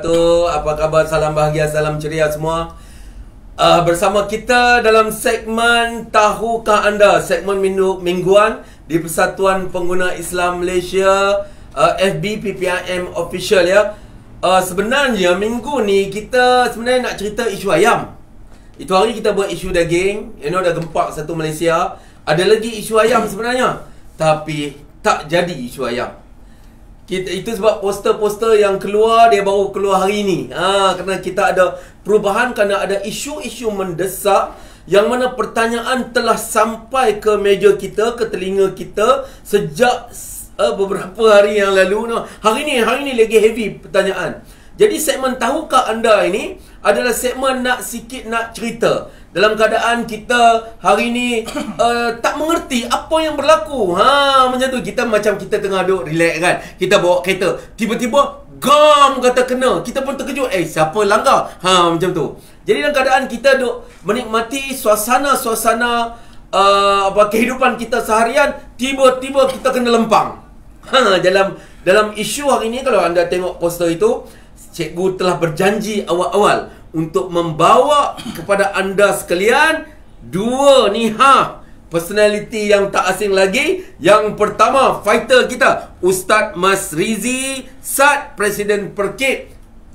wabarakatuh. Apa khabar? Salam bahagia, salam ceria semua. Uh, bersama kita dalam segmen Tahukah Anda? Segmen minu, mingguan di Persatuan Pengguna Islam Malaysia uh, ah, FB PPIM Official ya. Uh, sebenarnya minggu ni kita sebenarnya nak cerita isu ayam. Itu hari kita buat isu daging. You know dah gempak satu Malaysia. Ada lagi isu ayam sebenarnya. Tapi tak jadi isu ayam kita itu sebab poster-poster yang keluar dia baru keluar hari ini. Ha kerana kita ada perubahan kerana ada isu-isu mendesak yang mana pertanyaan telah sampai ke meja kita, ke telinga kita sejak uh, beberapa hari yang lalu. Hari ini hari ini lagi heavy pertanyaan. Jadi segmen tahukah anda ini adalah segmen nak sikit nak cerita dalam keadaan kita hari ini uh, eh, tak mengerti apa yang berlaku. Ha macam tu kita macam kita tengah duduk relax kan. Kita bawa kereta. Tiba-tiba gam kata kena. Kita pun terkejut. Eh siapa langgar? Ha macam tu. Jadi dalam keadaan kita duduk menikmati suasana-suasana uh, apa kehidupan kita seharian tiba-tiba kita kena lempang. Ha dalam dalam isu hari ini kalau anda tengok poster itu cikgu telah berjanji awal-awal untuk membawa kepada anda sekalian dua niha personality yang tak asing lagi yang pertama fighter kita Ustaz Mas Rizi Sat Presiden Perkit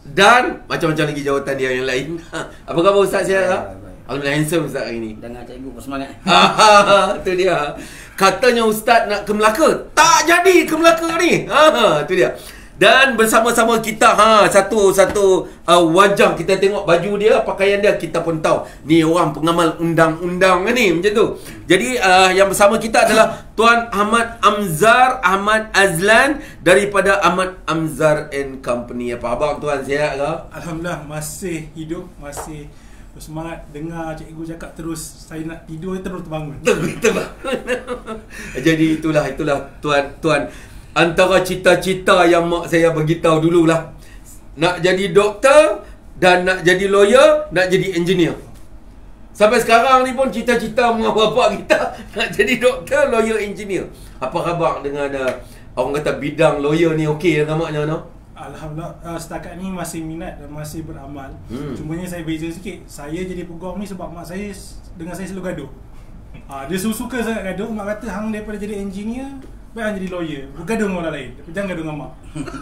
dan macam-macam lagi jawatan dia yang lain ha, apa khabar Ustaz saya ha? Alhamdulillah handsome Ustaz hari ni Dengar cikgu bersemangat Itu ha, dia Katanya Ustaz nak ke Melaka Tak jadi ke Melaka ni Itu dia dan bersama-sama kita ha satu-satu uh, wajah kita tengok baju dia, pakaian dia kita pun tahu. Ni orang pengamal undang-undang ni macam tu. Jadi uh, yang bersama kita adalah Tuan Ahmad Amzar Ahmad Azlan daripada Ahmad Amzar and Company. Apa khabar tuan sihat ke? Alhamdulillah masih hidup, masih semangat dengar cikgu cakap terus saya nak tidur terus terbangun. Terbangun. Jadi itulah itulah tuan tuan antara cita-cita yang mak saya beritahu lah, Nak jadi doktor dan nak jadi lawyer, nak jadi engineer. Sampai sekarang ni pun cita-cita mak bapak kita nak jadi doktor, lawyer, engineer. Apa khabar dengan uh, orang kata bidang lawyer ni okey dengan maknya no? Alhamdulillah uh, setakat ni masih minat dan masih beramal. Hmm. Cuma ni saya beza sikit. Saya jadi pegawai ni sebab mak saya dengan saya selalu gaduh. Uh, dia suka sangat gaduh. Mak kata hang daripada jadi engineer, Bukan jadi lawyer Bukan dengan orang lain Tapi jangan dengan mak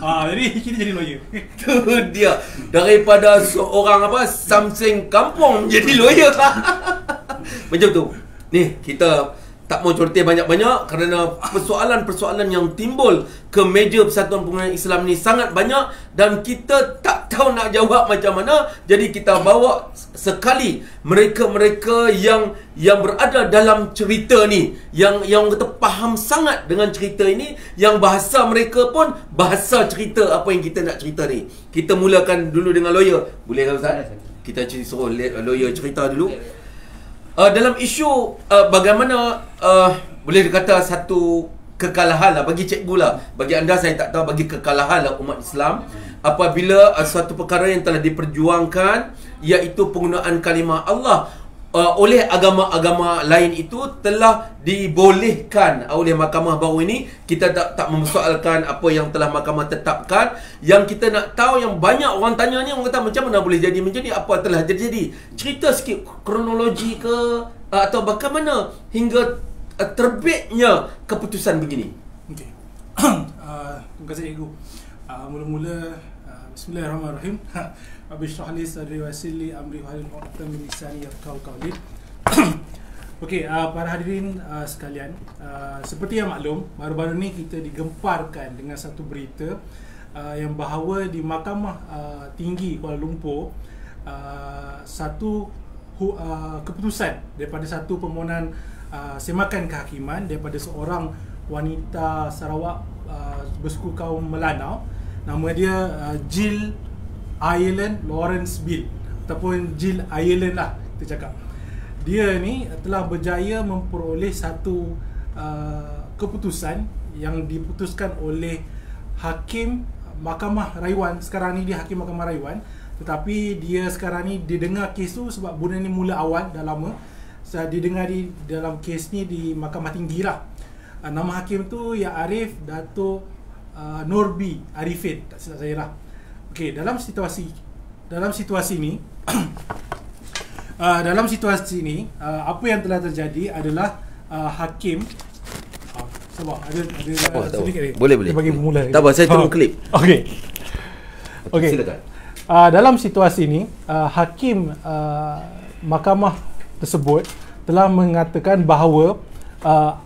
Ah, Jadi kita jadi lawyer Itu dia Daripada seorang apa samseng kampung Jadi lawyer lah. Macam tu Ni kita tak mau cerita banyak-banyak kerana persoalan-persoalan yang timbul ke meja Persatuan Pembangunan Islam ni sangat banyak dan kita tak tahu nak jawab macam mana jadi kita bawa sekali mereka-mereka yang yang berada dalam cerita ni yang yang kita faham sangat dengan cerita ini yang bahasa mereka pun bahasa cerita apa yang kita nak cerita ni kita mulakan dulu dengan lawyer boleh tak ustaz kita suruh lawyer cerita dulu uh, dalam isu uh, bagaimana uh, boleh dikata satu kekalahan lah bagi cikgu lah bagi anda saya tak tahu bagi kekalahan lah umat Islam apabila uh, suatu perkara yang telah diperjuangkan iaitu penggunaan kalimah Allah uh, oleh agama-agama lain itu telah dibolehkan oleh mahkamah baru ini kita tak tak mempersoalkan apa yang telah mahkamah tetapkan yang kita nak tahu yang banyak orang tanya ni orang kata macam mana boleh jadi menjadi apa telah terjadi cerita sikit kronologi ke uh, atau bagaimana hingga uh, terbitnya keputusan begini okey uh, terima kasih ego uh, mula-mula uh, bismillahirrahmanirrahim abishrah li sadri wa yassir li amri wa hlul 'uqdatam min lisani yafqahu Okey, uh, para hadirin uh, sekalian, uh, seperti yang maklum, baru-baru ni kita digemparkan dengan satu berita uh, yang bahawa di Mahkamah uh, Tinggi Kuala Lumpur, uh, satu uh, keputusan daripada satu permohonan uh, semakan kehakiman daripada seorang wanita Sarawak uh, bersuku kaum Melanau, nama dia uh, Jill Ireland Lawrence Bill ataupun Jill Ireland lah kita cakap. Dia ni telah berjaya memperoleh satu uh, keputusan yang diputuskan oleh Hakim Mahkamah Rayuan sekarang ni dia Hakim Mahkamah Rayuan tetapi dia sekarang ni didengar kes tu sebab benda ni mula awal dah lama saya didengar di dalam kes ni di Mahkamah Tinggi lah uh, nama hakim tu ya Arif Dato uh, Norbi Arifin tak silap saya lah okay, dalam situasi dalam situasi ini uh, dalam situasi ini uh, apa yang telah terjadi adalah uh, hakim uh, ada ada oh, uh, boleh boleh bagi tak apa saya tunggu ha. klip okey okay silakan uh, dalam situasi ini uh, ah, hakim uh, mahkamah tersebut telah mengatakan bahawa uh,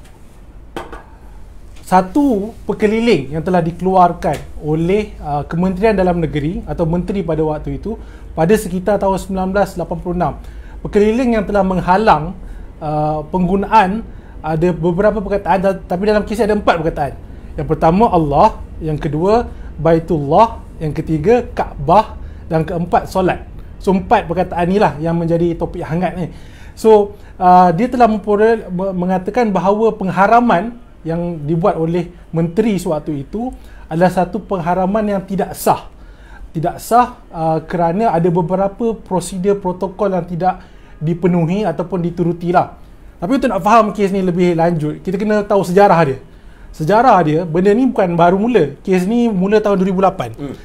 satu perkeliling yang telah dikeluarkan oleh uh, Kementerian Dalam Negeri atau menteri pada waktu itu pada sekitar tahun 1986 perkeliling yang telah menghalang uh, penggunaan ada beberapa perkataan tapi dalam kes ada empat perkataan yang pertama Allah yang kedua Baitullah yang ketiga Kaabah dan keempat solat so empat perkataan inilah yang menjadi topik hangat ni so uh, dia telah mengatakan bahawa pengharaman yang dibuat oleh menteri sewaktu itu adalah satu pengharaman yang tidak sah. Tidak sah uh, kerana ada beberapa prosedur protokol yang tidak dipenuhi ataupun dituruti lah. Tapi untuk nak faham kes ni lebih lanjut, kita kena tahu sejarah dia. Sejarah dia, benda ni bukan baru mula. Kes ni mula tahun 2008. Hmm.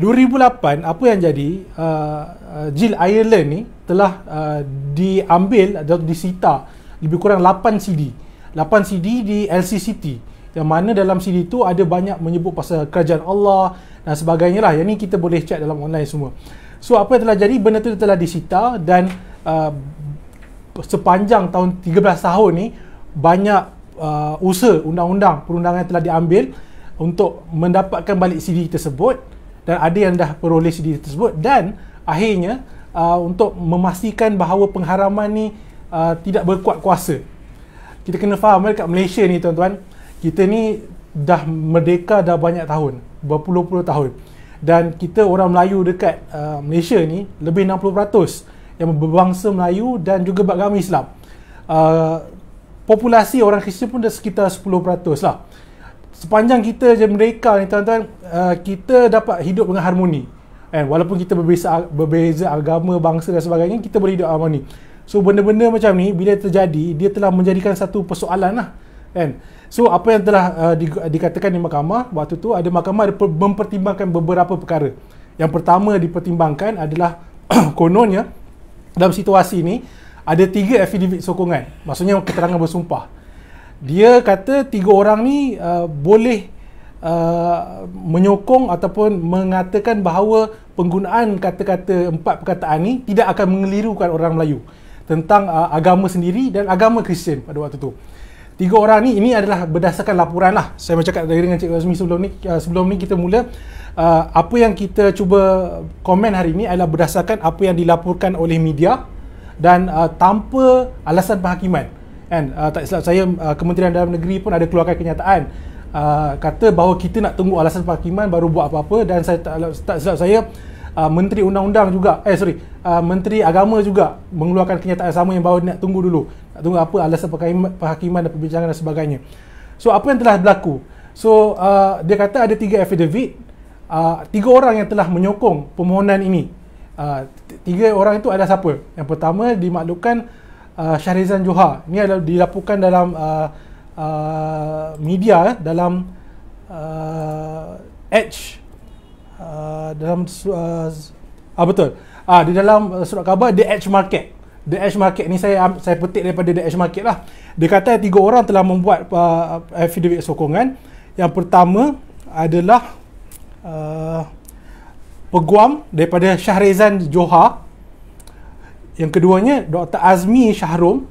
2008, apa yang jadi, uh, uh, Jill Ireland ni telah uh, diambil atau disita lebih kurang 8 CD. 8 CD di LCCT yang mana dalam CD tu ada banyak menyebut pasal kerajaan Allah dan sebagainya lah yang ni kita boleh check dalam online semua so apa yang telah jadi benda tu telah disita dan uh, sepanjang tahun 13 tahun ni banyak uh, usaha undang-undang perundangan telah diambil untuk mendapatkan balik CD tersebut dan ada yang dah peroleh CD tersebut dan akhirnya uh, untuk memastikan bahawa pengharaman ni uh, tidak berkuat kuasa kita kena faham eh, dekat Malaysia ni tuan-tuan kita ni dah merdeka dah banyak tahun berpuluh-puluh tahun dan kita orang Melayu dekat uh, Malaysia ni lebih 60% yang berbangsa Melayu dan juga beragama Islam uh, populasi orang Kristian pun dah sekitar 10% lah sepanjang kita je merdeka ni tuan-tuan uh, kita dapat hidup dengan harmoni And eh, walaupun kita berbeza, berbeza agama, bangsa dan sebagainya kita boleh hidup harmoni So benda-benda macam ni bila terjadi dia telah menjadikan satu persoalan lah kan. So apa yang telah uh, di, dikatakan di mahkamah waktu tu ada mahkamah ada mempertimbangkan beberapa perkara. Yang pertama dipertimbangkan adalah kononnya dalam situasi ni ada tiga affidavit sokongan. Maksudnya keterangan bersumpah. Dia kata tiga orang ni uh, boleh uh, menyokong ataupun mengatakan bahawa penggunaan kata-kata empat perkataan ni tidak akan mengelirukan orang Melayu tentang uh, agama sendiri dan agama Kristian pada waktu tu. Tiga orang ni ini adalah berdasarkan laporan lah. Saya macam cakap dengan Cik Azmi sebelum ni uh, sebelum ni kita mula uh, apa yang kita cuba komen hari ini adalah berdasarkan apa yang dilaporkan oleh media dan uh, tanpa alasan penghakiman. Kan uh, tak silap saya uh, Kementerian Dalam Negeri pun ada keluarkan kenyataan uh, kata bahawa kita nak tunggu alasan penghakiman baru buat apa-apa dan saya tak, tak silap saya uh, Menteri Undang-Undang juga eh sorry uh, Menteri Agama juga mengeluarkan kenyataan yang sama yang baru nak tunggu dulu nak tunggu apa alasan perhakiman dan perbincangan dan sebagainya so apa yang telah berlaku so uh, dia kata ada tiga affidavit uh, tiga orang yang telah menyokong permohonan ini uh, tiga orang itu ada siapa yang pertama dimaklumkan uh, Syahrizan Johar ini adalah dilaporkan dalam uh, uh, media eh, dalam uh, Edge Ah, dalam uh, ah betul. Ah di dalam uh, surat khabar The Edge Market. The Edge Market ni saya saya petik daripada The Edge Market lah. Dia kata tiga orang telah membuat uh, affidavit sokongan. Yang pertama adalah uh, peguam daripada Syahrizan Johar. Yang keduanya Dr. Azmi Syahrom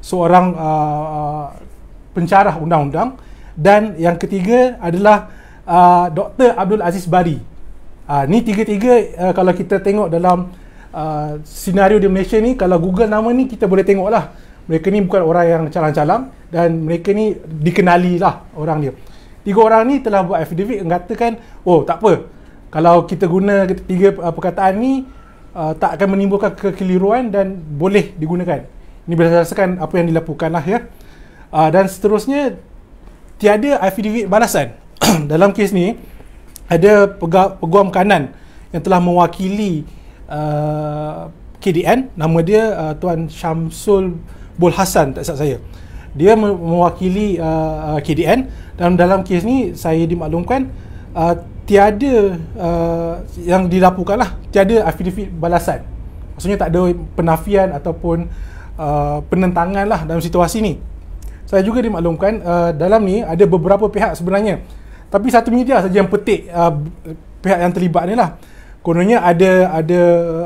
seorang uh, uh, pencarah undang-undang dan yang ketiga adalah uh, Dr. Abdul Aziz Bari Uh, ni tiga-tiga uh, kalau kita tengok dalam uh, senario di Malaysia ni, kalau Google nama ni kita boleh tengok lah. Mereka ni bukan orang yang calang-calang dan mereka ni dikenali lah orang dia. Tiga orang ni telah buat affidavit mengatakan, oh tak apa, kalau kita guna tiga uh, perkataan ni, uh, tak akan menimbulkan kekeliruan dan boleh digunakan. Ini berdasarkan apa yang dilakukan lah ya. Uh, dan seterusnya, tiada affidavit balasan. dalam kes ni, ada peguam kanan yang telah mewakili uh, KDN nama dia uh, Tuan Syamsul Bul Hasan tak saya. Dia mewakili uh, uh KDN dan dalam kes ni saya dimaklumkan uh, tiada uh, yang lah, tiada affidavit balasan. Maksudnya tak ada penafian ataupun uh, penentangan lah dalam situasi ni. Saya juga dimaklumkan uh, dalam ni ada beberapa pihak sebenarnya tapi satu media lah saja yang petik uh, pihak yang terlibat ni lah. Kononnya ada ada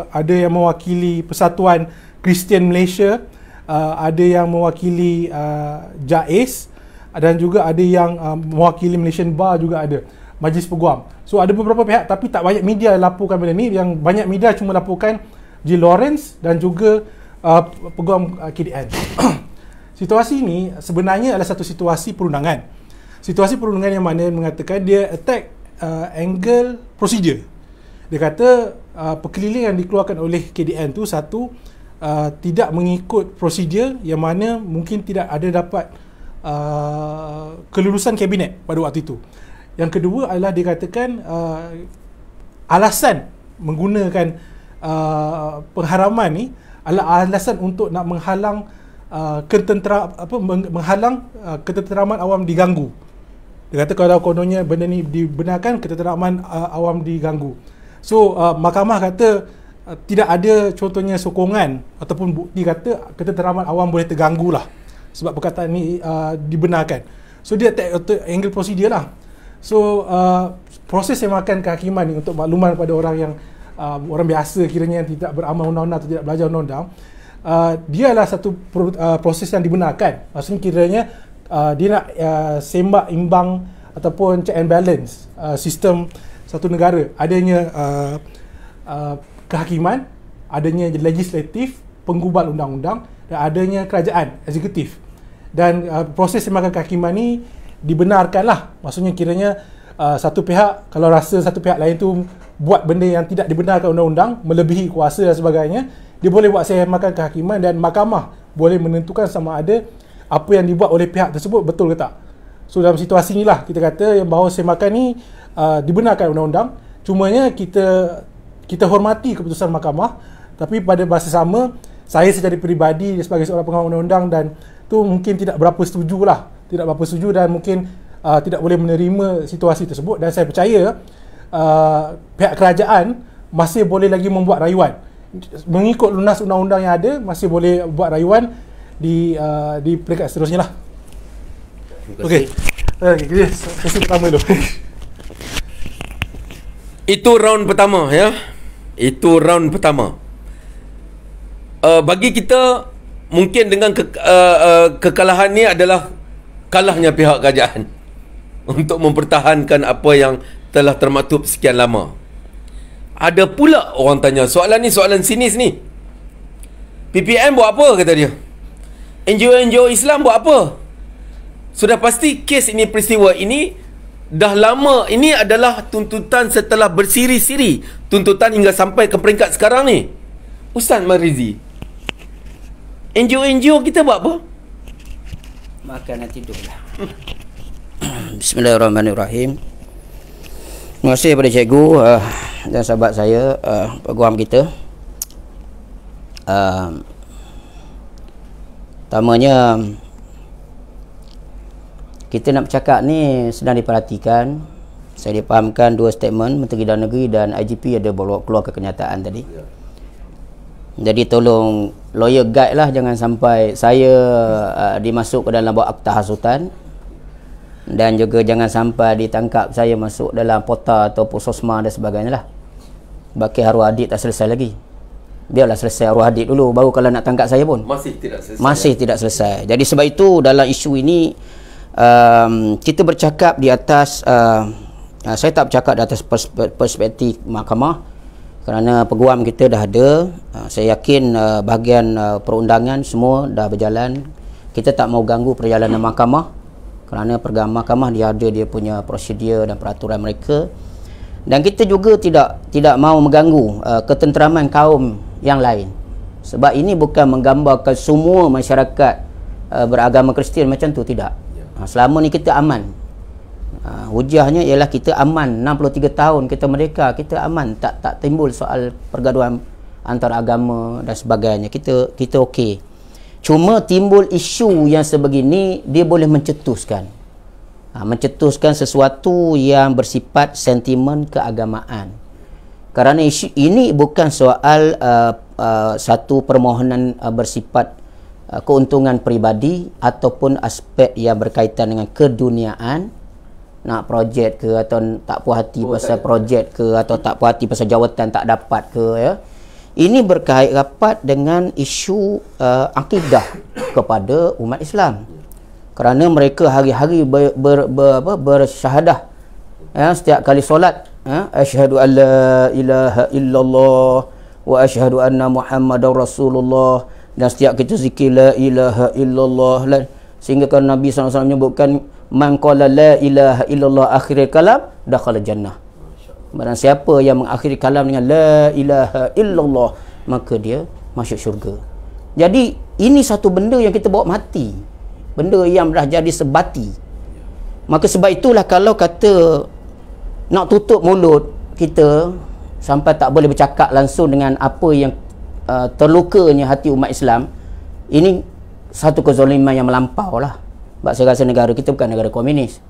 ada yang mewakili Persatuan Kristian Malaysia, uh, ada yang mewakili uh, JAIS dan juga ada yang uh, mewakili Malaysian Bar juga ada. Majlis Peguam. So ada beberapa pihak tapi tak banyak media laporkan benda ni. Yang banyak media cuma laporkan G. Lawrence dan juga uh, Peguam uh, KDN. situasi ni sebenarnya adalah satu situasi perundangan situasi perundangan yang mana mengatakan dia attack uh, angle prosedur. Dia kata uh, perkeliling yang dikeluarkan oleh KDN tu satu uh, tidak mengikut prosedur yang mana mungkin tidak ada dapat uh, kelulusan kabinet pada waktu itu. Yang kedua adalah dikatakan uh, alasan menggunakan uh, pengharaman ni adalah alasan untuk nak menghalang uh, ketentera apa menghalang uh, ketenteraman awam diganggu. Dia kata kalau kononnya benda ni dibenarkan ketenteraman uh, awam diganggu. So uh, mahkamah kata uh, tidak ada contohnya sokongan ataupun bukti kata ketenteraman awam boleh terganggu lah sebab perkataan ni uh, dibenarkan. So dia tak take angle prosedur lah. So uh, proses yang makan kehakiman ni untuk makluman kepada orang yang uh, orang biasa kiranya yang tidak beramal undang-undang atau tidak belajar undang-undang uh, dia adalah satu uh, proses yang dibenarkan. Maksudnya kiranya Uh, dia nak uh, sembak imbang ataupun check and balance uh, sistem satu negara adanya uh, uh, kehakiman adanya legislatif penggubal undang-undang dan adanya kerajaan eksekutif dan uh, proses sembahkan kehakiman ni lah. maksudnya kiranya uh, satu pihak kalau rasa satu pihak lain tu buat benda yang tidak dibenarkan undang-undang melebihi kuasa dan sebagainya dia boleh buat sembahkan kehakiman dan mahkamah boleh menentukan sama ada apa yang dibuat oleh pihak tersebut betul ke tak. So dalam situasi inilah kita kata yang bahawa semakan ni uh, dibenarkan undang-undang. Cumanya kita kita hormati keputusan mahkamah tapi pada bahasa sama saya secara peribadi sebagai seorang pengawal undang-undang dan tu mungkin tidak berapa setuju lah. Tidak berapa setuju dan mungkin uh, tidak boleh menerima situasi tersebut dan saya percaya uh, pihak kerajaan masih boleh lagi membuat rayuan mengikut lunas undang-undang yang ada masih boleh buat rayuan di uh, di peringkat seterusnya lah. Eh, okey. Okey, okay. sesi pertama dulu. Itu round pertama ya. Itu round pertama. Uh, bagi kita mungkin dengan ke, uh, uh, kekalahan ni adalah kalahnya pihak kerajaan untuk mempertahankan apa yang telah termaktub sekian lama. Ada pula orang tanya, soalan ni soalan sinis ni. PPM buat apa kata dia? NGO-NGO Islam buat apa? Sudah pasti kes ini peristiwa ini dah lama ini adalah tuntutan setelah bersiri-siri tuntutan hingga sampai ke peringkat sekarang ni. Ustaz Marizi. NGO-NGO kita buat apa? Makan nanti tidurlah. Bismillahirrahmanirrahim. Terima kasih kepada cikgu uh, dan sahabat saya, uh, eh, peguam kita. Uh, Pertamanya kita nak bercakap ni sedang diperhatikan. Saya dipahamkan dua statement Menteri Dalam Negeri dan IGP ada bawa keluar ke kenyataan tadi. Ya. Jadi tolong lawyer guide lah jangan sampai saya uh, dimasuk ke dalam bawah akta hasutan dan juga jangan sampai ditangkap saya masuk dalam pota atau pososma dan sebagainya lah. Bakir haru Adik tak selesai lagi biarlah selesai arwah adik dulu baru kalau nak tangkap saya pun masih tidak selesai masih tidak selesai jadi sebab itu dalam isu ini um, kita bercakap di atas uh, uh saya tak bercakap di atas perspektif mahkamah kerana peguam kita dah ada uh, saya yakin uh, bahagian uh, perundangan semua dah berjalan kita tak mau ganggu perjalanan mahkamah kerana pergam mahkamah dia ada dia punya prosedur dan peraturan mereka dan kita juga tidak tidak mau mengganggu uh, ketenteraman kaum yang lain sebab ini bukan menggambarkan semua masyarakat uh, beragama Kristian macam tu tidak ya. Ha, selama ni kita aman uh, hujahnya ialah kita aman 63 tahun kita merdeka kita aman tak tak timbul soal pergaduan antara agama dan sebagainya kita kita okey cuma timbul isu yang sebegini dia boleh mencetuskan uh, mencetuskan sesuatu yang bersifat sentimen keagamaan kerana isu ini bukan soal uh, uh, satu permohonan uh, bersifat uh, keuntungan peribadi ataupun aspek yang berkaitan dengan keduniaan nak projek ke atau tak puas hati oh, pasal projek ke atau tak puas hati pasal jawatan tak dapat ke ya ini berkait rapat dengan isu uh, akidah kepada umat Islam kerana mereka hari-hari ber, ber, ber, ber, bersyahadah ya, setiap kali solat Ha? Ashhadu an la ilaha illallah wa ashhadu anna Muhammadar Rasulullah dan setiap kita zikir la ilaha illallah lah. sehingga kalau Nabi SAW menyebutkan man qala la ilaha illallah akhir kalam dakhala jannah barang siapa yang mengakhiri kalam dengan la ilaha illallah maka dia masuk syurga jadi ini satu benda yang kita bawa mati benda yang dah jadi sebati maka sebab itulah kalau kata nak tutup mulut kita sampai tak boleh bercakap langsung dengan apa yang uh, terlukanya hati umat Islam ini satu kezaliman yang melampau lah sebab saya rasa negara kita bukan negara komunis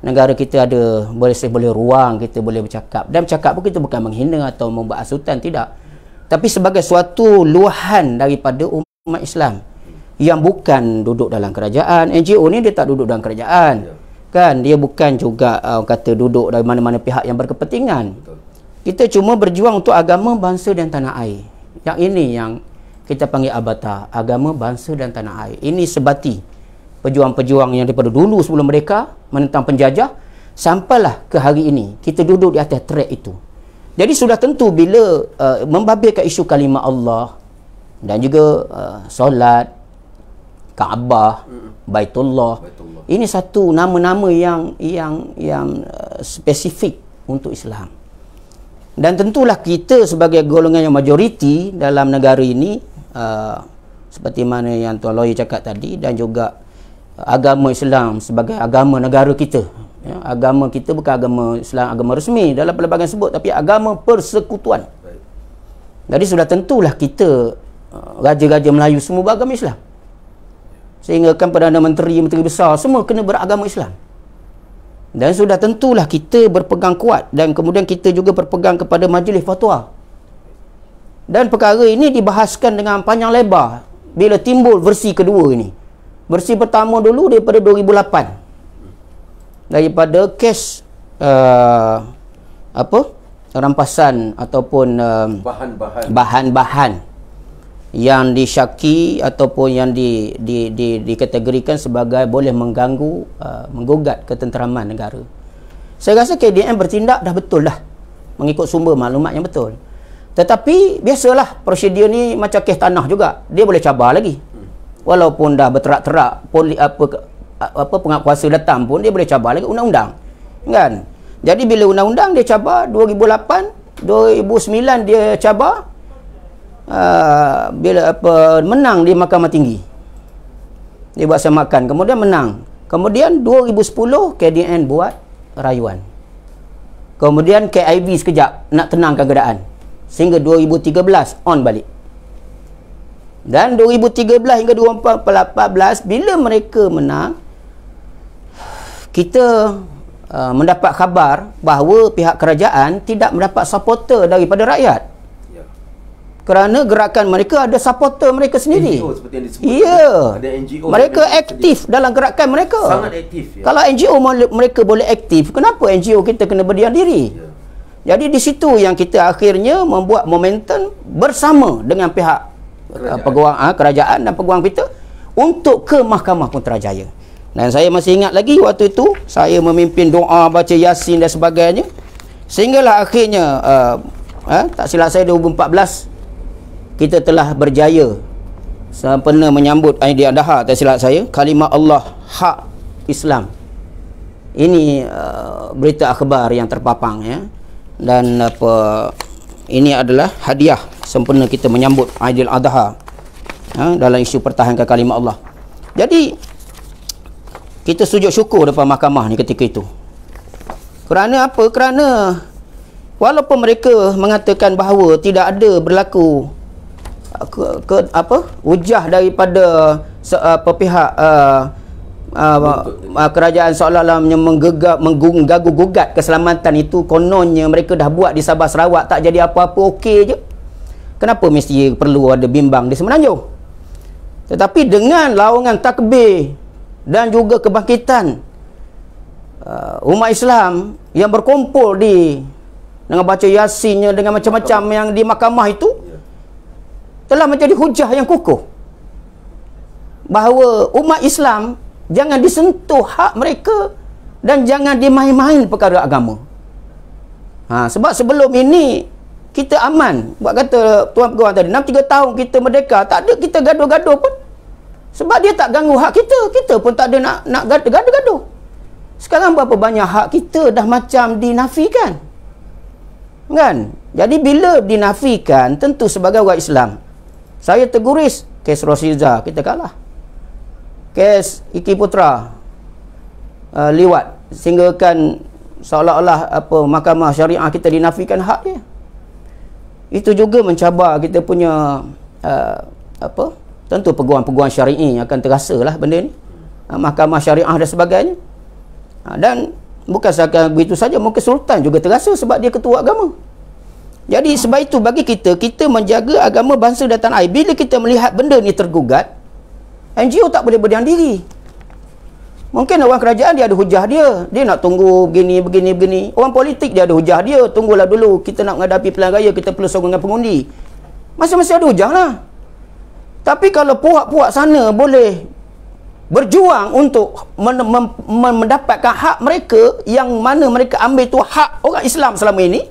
negara kita ada boleh saya boleh ruang kita boleh bercakap dan bercakap pun kita bukan menghina atau membuat asutan tidak tapi sebagai suatu luahan daripada umat Islam yang bukan duduk dalam kerajaan NGO ni dia tak duduk dalam kerajaan yeah kan dia bukan juga uh, kata duduk dari mana-mana pihak yang berkepentingan kita cuma berjuang untuk agama bangsa dan tanah air yang ini yang kita panggil abata agama bangsa dan tanah air ini sebati pejuang-pejuang yang daripada dulu sebelum mereka menentang penjajah sampailah ke hari ini kita duduk di atas trek itu jadi sudah tentu bila uh, membabitkan isu kalimah Allah dan juga uh, solat Kaabah mm-hmm. Baitullah. Baitullah. Ini satu nama-nama yang yang yang uh, spesifik untuk Islam. Dan tentulah kita sebagai golongan yang majoriti dalam negara ini uh, seperti mana yang Tuan Lawyer cakap tadi dan juga agama Islam sebagai agama negara kita. Ya, agama kita bukan agama Islam agama resmi dalam pelbagai sebut tapi agama persekutuan. Jadi sudah tentulah kita uh, raja-raja Melayu semua beragama Islam sehinggakan Perdana Menteri, Menteri Besar semua kena beragama Islam dan sudah tentulah kita berpegang kuat dan kemudian kita juga berpegang kepada majlis fatwa dan perkara ini dibahaskan dengan panjang lebar bila timbul versi kedua ini versi pertama dulu daripada 2008 daripada kes uh, apa rampasan ataupun um, bahan-bahan bahan-bahan yang disyaki ataupun yang di, di, di, dikategorikan sebagai boleh mengganggu uh, menggugat ketenteraman negara saya rasa KDM bertindak dah betul dah, mengikut sumber maklumat yang betul tetapi biasalah prosedur ni macam kes tanah juga dia boleh cabar lagi walaupun dah berterak-terak poli, apa, apa pengakuasa datang pun dia boleh cabar lagi undang-undang kan jadi bila undang-undang dia cabar 2008 2009 dia cabar Ah, bila apa menang di mahkamah tinggi. Dia buat semakan kemudian menang. Kemudian 2010 KDN buat rayuan. Kemudian KIB sekejap nak tenangkan keadaan sehingga 2013 on balik. Dan 2013 hingga 2014 bila mereka menang kita uh, mendapat khabar bahawa pihak kerajaan tidak mendapat supporter daripada rakyat kerana gerakan mereka ada supporter mereka sendiri. NGO seperti yang disebut. Ya. Ada NGO. Mereka aktif sendiri. dalam gerakan mereka. Sangat aktif. Ya. Kalau NGO mereka boleh aktif, kenapa NGO kita kena berdiam diri? Ya. Jadi di situ yang kita akhirnya membuat momentum bersama dengan pihak kerajaan. Eh, peguang ah, kerajaan dan peguam kita untuk ke Mahkamah Putrajaya. Dan saya masih ingat lagi waktu itu saya memimpin doa baca yasin dan sebagainya sehinggalah akhirnya uh, eh, tak silap saya 2014 kita telah berjaya sempena menyambut Aidil Adha tak silap saya kalimah Allah hak Islam ini uh, berita akhbar yang terpapang ya dan apa ini adalah hadiah sempena kita menyambut Aidil Adha ha, dalam isu pertahankan kalimah Allah jadi kita sujud syukur depan mahkamah ni ketika itu kerana apa kerana walaupun mereka mengatakan bahawa tidak ada berlaku ke, ke apa ujah daripada se, uh, apa pihak uh, Uh, uh kerajaan seolah-olah menggegap menggagu gugat keselamatan itu kononnya mereka dah buat di Sabah Sarawak tak jadi apa-apa okey je kenapa mesti perlu ada bimbang di Semenanjung tetapi dengan lawangan takbir dan juga kebangkitan uh, umat Islam yang berkumpul di dengan baca yasinnya dengan macam-macam yang di mahkamah itu telah menjadi hujah yang kukuh bahawa umat Islam jangan disentuh hak mereka dan jangan dimain-main perkara agama ha, sebab sebelum ini kita aman buat kata Tuan Peguang tadi 6-3 tahun kita merdeka tak ada kita gaduh-gaduh pun sebab dia tak ganggu hak kita kita pun tak ada nak, nak gaduh-gaduh sekarang berapa banyak hak kita dah macam dinafikan kan jadi bila dinafikan tentu sebagai orang Islam saya teguris kes Rosiza kita kalah. Kes Iki Putra uh, liwat sehinggakan seolah-olah apa mahkamah syariah kita dinafikan hak dia. Itu juga mencabar kita punya uh, apa? Tentu peguam-peguam syar'i akan terasa lah benda ni. Uh, mahkamah syariah dan sebagainya. Uh, dan bukan sahaja begitu saja mungkin sultan juga terasa sebab dia ketua agama. Jadi sebab itu bagi kita, kita menjaga agama bangsa dan tanah air. Bila kita melihat benda ni tergugat, NGO tak boleh berdiam diri. Mungkin orang kerajaan dia ada hujah dia. Dia nak tunggu begini, begini, begini. Orang politik dia ada hujah dia. Tunggulah dulu. Kita nak menghadapi pelan raya, kita perlu sokongan pengundi. Masa-masa ada hujah lah. Tapi kalau puak-puak sana boleh berjuang untuk mendapatkan hak mereka yang mana mereka ambil tu hak orang Islam selama ini,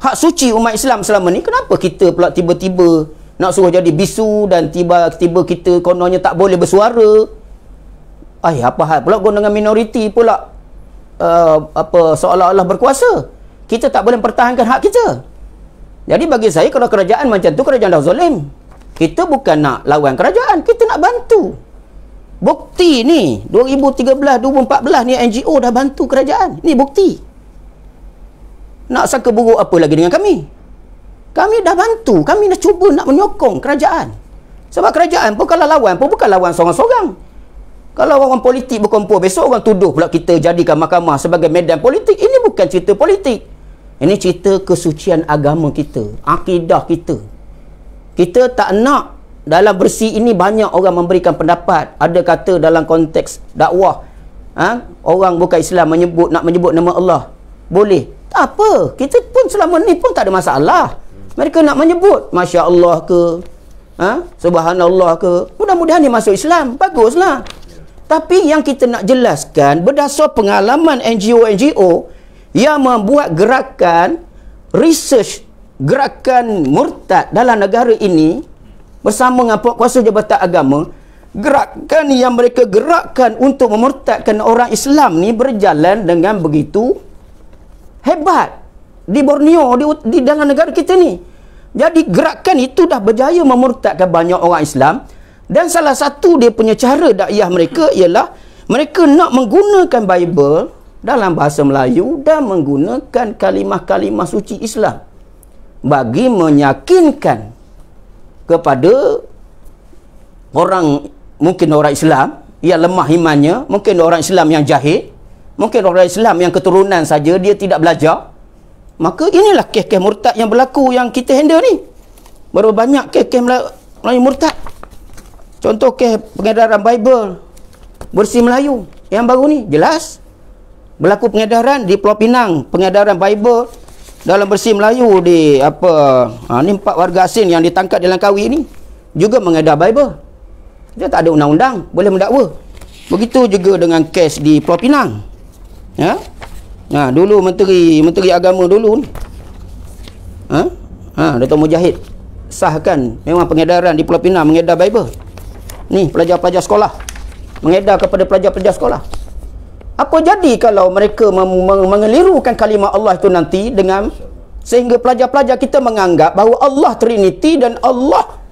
hak suci umat Islam selama ni kenapa kita pula tiba-tiba nak suruh jadi bisu dan tiba-tiba kita kononnya tak boleh bersuara ay apa hal pula dengan minoriti pula uh, apa seolah-olah berkuasa kita tak boleh pertahankan hak kita jadi bagi saya kalau kerajaan macam tu kerajaan dah zalim kita bukan nak lawan kerajaan kita nak bantu bukti ni 2013 2014 ni NGO dah bantu kerajaan ni bukti nak sangka buruk apa lagi dengan kami kami dah bantu kami dah cuba nak menyokong kerajaan sebab kerajaan pun kalau lawan pun bukan lawan seorang-seorang kalau orang politik berkumpul besok orang tuduh pula kita jadikan mahkamah sebagai medan politik ini bukan cerita politik ini cerita kesucian agama kita akidah kita kita tak nak dalam bersih ini banyak orang memberikan pendapat ada kata dalam konteks dakwah ha? orang bukan Islam menyebut nak menyebut nama Allah boleh apa kita pun selama ni pun tak ada masalah mereka nak menyebut Masya Allah ke ha? Subhanallah ke mudah-mudahan dia masuk Islam baguslah tapi yang kita nak jelaskan berdasar pengalaman NGO-NGO yang membuat gerakan research gerakan murtad dalam negara ini bersama dengan kuasa jabatan agama gerakan yang mereka gerakkan untuk memurtadkan orang Islam ni berjalan dengan begitu hebat di Borneo, di, di dalam negara kita ni. Jadi gerakan itu dah berjaya memurtadkan banyak orang Islam dan salah satu dia punya cara dakwah mereka ialah mereka nak menggunakan Bible dalam bahasa Melayu dan menggunakan kalimah-kalimah suci Islam bagi menyakinkan kepada orang mungkin orang Islam yang lemah imannya, mungkin orang Islam yang jahil mungkin orang Islam yang keturunan saja dia tidak belajar maka inilah kes-kes murtad yang berlaku yang kita handle ni berapa banyak kes-kes Melayu murtad contoh kes pengedaran Bible bersih Melayu yang baru ni jelas berlaku pengedaran di Pulau Pinang pengedaran Bible dalam bersih Melayu di apa ha, ni empat warga asing yang ditangkap di Langkawi ni juga mengedar Bible dia tak ada undang-undang boleh mendakwa begitu juga dengan kes di Pulau Pinang Ya? Ha, dulu menteri menteri agama dulu ni. Ha? Ha, Dato' Mujahid sahkan memang pengedaran di Pulau Pinang mengedar Bible. Ni pelajar-pelajar sekolah mengedar kepada pelajar-pelajar sekolah. Apa jadi kalau mereka mengelirukan kalimah Allah itu nanti dengan sehingga pelajar-pelajar kita menganggap bahawa Allah Trinity dan Allah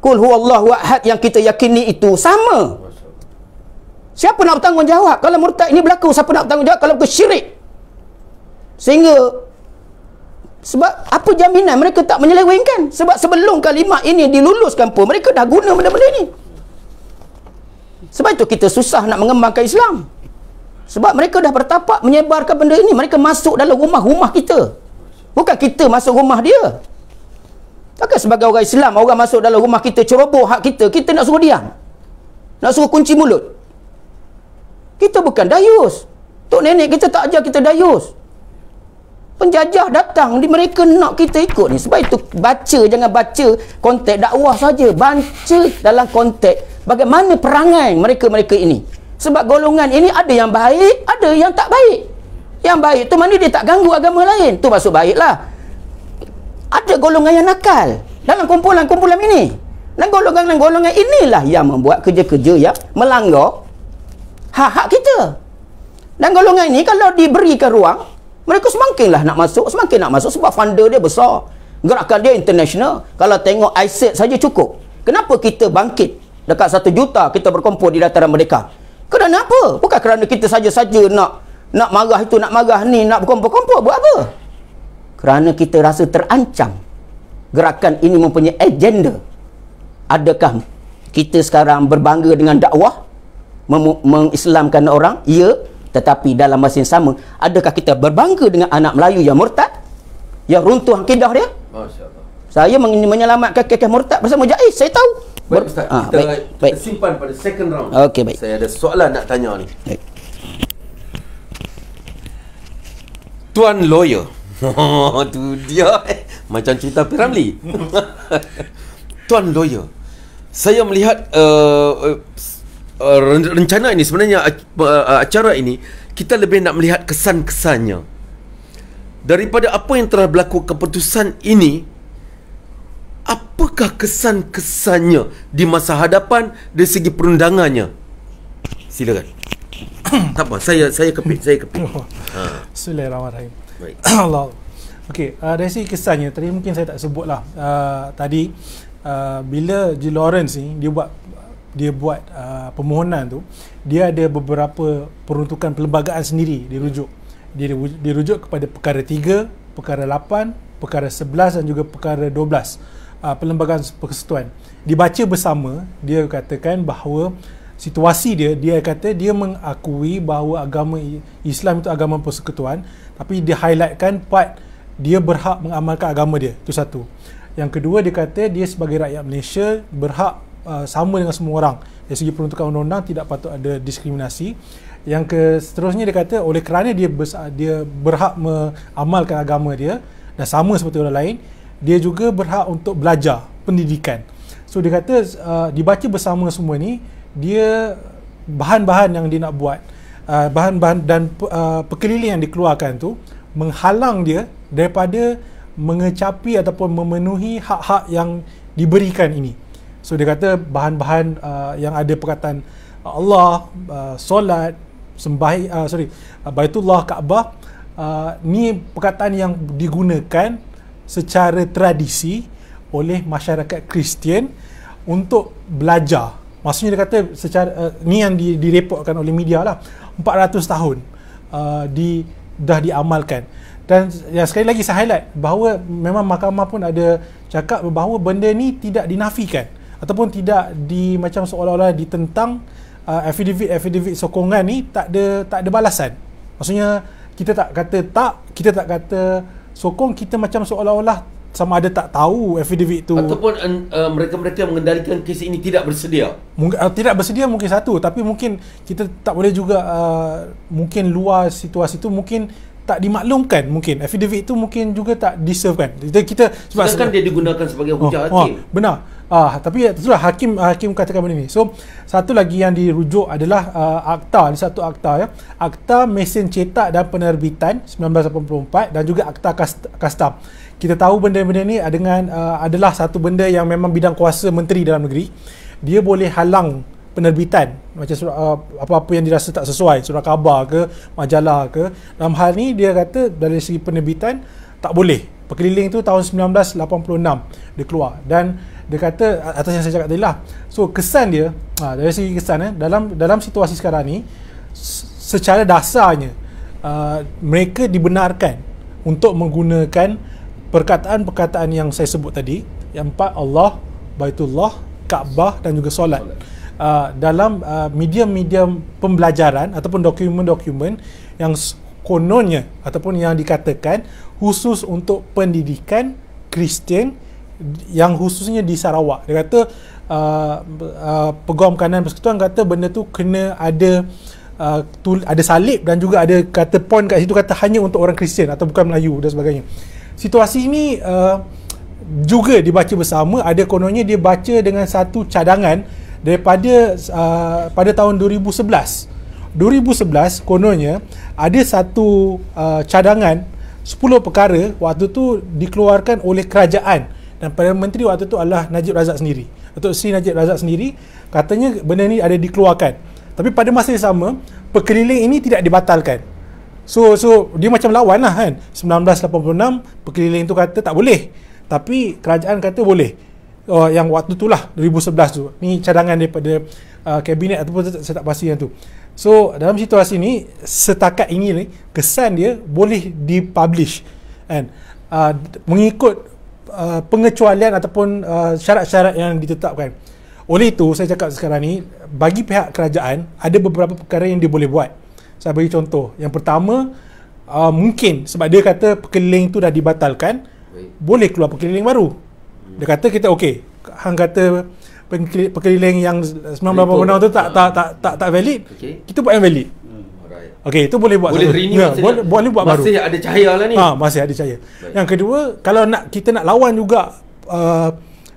Kul huwallahu ahad yang kita yakini itu sama. Siapa nak bertanggungjawab kalau murtad ini berlaku? Siapa nak bertanggungjawab kalau kesyirik? Sehingga sebab apa jaminan mereka tak menyelewengkan? Sebab sebelum kalimat ini diluluskan pun mereka dah guna benda-benda ini. Sebab itu kita susah nak mengembangkan Islam. Sebab mereka dah bertapak menyebarkan benda ini. Mereka masuk dalam rumah-rumah kita. Bukan kita masuk rumah dia. Takkan sebagai orang Islam, orang masuk dalam rumah kita, ceroboh hak kita, kita nak suruh diam. Nak suruh kunci mulut. Kita bukan dayus. Tok nenek kita tak ajar kita dayus. Penjajah datang, di mereka nak kita ikut ni. Sebab itu baca, jangan baca konteks dakwah saja. Baca dalam konteks bagaimana perangai mereka-mereka ini. Sebab golongan ini ada yang baik, ada yang tak baik. Yang baik tu mana dia tak ganggu agama lain. Tu masuk baiklah. Ada golongan yang nakal dalam kumpulan-kumpulan ini. Dan golongan-golongan inilah yang membuat kerja-kerja yang melanggar hak-hak kita. Dan golongan ini kalau diberikan ruang, mereka semakinlah nak masuk, semakin nak masuk sebab funder dia besar. Gerakan dia international. Kalau tengok ISIS e saja cukup. Kenapa kita bangkit dekat satu juta kita berkumpul di dataran mereka Kerana apa? Bukan kerana kita saja-saja nak nak marah itu, nak marah ni, nak berkumpul-kumpul. Buat apa? Kerana kita rasa terancam. Gerakan ini mempunyai agenda. Adakah kita sekarang berbangga dengan dakwah? mem- mengislamkan orang? Ya. Tetapi dalam masa yang sama, adakah kita berbangga dengan anak Melayu yang murtad? Yang runtuh akidah dia? Masya Allah. Saya men- menyelamatkan kekeh murtad bersama Jaiz. Saya tahu. Baik Ustaz, ah, kita, baik, kita baik. simpan pada second round. Okey, baik. Saya ada soalan nak tanya ni. Baik. Tuan Lawyer. tu dia eh. Macam cerita Piramli. Tuan Lawyer. Saya melihat uh, uh, rencana ini sebenarnya uh, acara ini kita lebih nak melihat kesan-kesannya daripada apa yang telah berlaku keputusan ini apakah kesan-kesannya di masa hadapan dari segi perundangannya silakan tak apa saya saya kepit saya kepit ha bismillahirrahmanirrahim Allah Okey, uh, dari segi kesannya, tadi mungkin saya tak sebutlah uh, tadi uh, bila G. Lawrence ni dia buat dia buat uh, permohonan tu dia ada beberapa peruntukan perlembagaan sendiri dirujuk dia dirujuk ya. kepada perkara 3 perkara 8 perkara 11 dan juga perkara 12 uh, perlembagaan persekutuan dibaca bersama dia katakan bahawa situasi dia dia kata dia mengakui bahawa agama Islam itu agama persekutuan tapi dia highlightkan part dia berhak mengamalkan agama dia itu satu yang kedua dia kata dia sebagai rakyat Malaysia berhak Uh, sama dengan semua orang dari segi peruntukan undang-undang tidak patut ada diskriminasi yang ke seterusnya dia kata oleh kerana dia besar, dia berhak mengamalkan agama dia dan sama seperti orang lain dia juga berhak untuk belajar pendidikan so dia kata uh, dibaca bersama semua ni dia bahan-bahan yang dia nak buat uh, bahan-bahan dan uh, perkeliling yang dikeluarkan tu menghalang dia daripada mengecapi ataupun memenuhi hak-hak yang diberikan ini So dia kata bahan-bahan uh, yang ada perkataan uh, Allah, uh, solat, sembah, uh, sorry, uh, Baitullah, Kaabah, uh, ni perkataan yang digunakan secara tradisi oleh masyarakat Kristian untuk belajar. Maksudnya dia kata secara uh, ni yang direportkan oleh media lah 400 tahun uh, di dah diamalkan. Dan ya, sekali lagi saya highlight bahawa memang mahkamah pun ada cakap bahawa benda ni tidak dinafikan ataupun tidak di macam seolah-olah ditentang uh, affidavit affidavit sokongan ni tak ada tak ada balasan. Maksudnya kita tak kata tak, kita tak kata sokong kita macam seolah-olah sama ada tak tahu affidavit itu. ataupun uh, mereka-mereka mengendalikan kes ini tidak bersedia. Mungkin uh, tidak bersedia mungkin satu tapi mungkin kita tak boleh juga uh, mungkin luar situasi itu mungkin tak dimaklumkan mungkin affidavit itu mungkin juga tak diserahkan. kan kita kita sebab kan dia digunakan sebagai hujah hakim oh, oh, benar ah tapi eh, itulah hakim ah, hakim katakan benda ni so satu lagi yang dirujuk adalah uh, akta ada satu akta ya akta mesin cetak dan penerbitan 1984 dan juga akta kastam kita tahu benda-benda ni dengan uh, adalah satu benda yang memang bidang kuasa menteri dalam negeri dia boleh halang penerbitan macam surat uh, apa-apa yang dirasa tak sesuai surat khabar ke majalah ke dalam hal ni dia kata dari segi penerbitan tak boleh Pekeliling tu tahun 1986 dia keluar dan dia kata atas yang saya cakap tadi lah so kesan dia ha, dari segi kesan eh, dalam dalam situasi sekarang ni secara dasarnya uh, mereka dibenarkan untuk menggunakan perkataan-perkataan yang saya sebut tadi yang empat Allah Baitullah Kaabah dan juga solat, solat uh, dalam uh, media-media pembelajaran ataupun dokumen-dokumen yang kononnya ataupun yang dikatakan khusus untuk pendidikan Kristian yang khususnya di Sarawak. Dia kata uh, uh, peguam kanan persekutuan kata benda tu kena ada uh, tul- ada salib dan juga ada kata point kat situ kata hanya untuk orang Kristian atau bukan Melayu dan sebagainya. Situasi ini uh, juga dibaca bersama ada kononnya dia baca dengan satu cadangan daripada uh, pada tahun 2011 2011 kononnya ada satu uh, cadangan 10 perkara waktu tu dikeluarkan oleh kerajaan dan Perdana Menteri waktu tu adalah Najib Razak sendiri Datuk Seri Najib Razak sendiri katanya benda ni ada dikeluarkan tapi pada masa yang sama perkeliling ini tidak dibatalkan so so dia macam lawan lah kan 1986 perkeliling tu kata tak boleh tapi kerajaan kata boleh uh, yang waktu tu lah 2011 tu ni cadangan daripada uh, kabinet ataupun saya tak pasti yang tu so dalam situasi ni setakat ini ni kesan dia boleh dipublish kan uh, mengikut uh, pengecualian ataupun uh, syarat-syarat yang ditetapkan oleh itu saya cakap sekarang ni bagi pihak kerajaan ada beberapa perkara yang dia boleh buat saya bagi contoh yang pertama uh, mungkin sebab dia kata perkeliling tu dah dibatalkan boleh keluar perkeliling baru dia kata kita okey. Hang kata pengkeliling yang 98 benar tu tak tak ah. tak tak tak valid. Okay. Kita buat yang valid. Hmm, okey, itu boleh buat. Boleh satu. renew. Ya, boleh, buat masih baru. Masih ada cahaya lah ni. Ha, masih ada cahaya. Baik. Yang kedua, kalau nak kita nak lawan juga uh,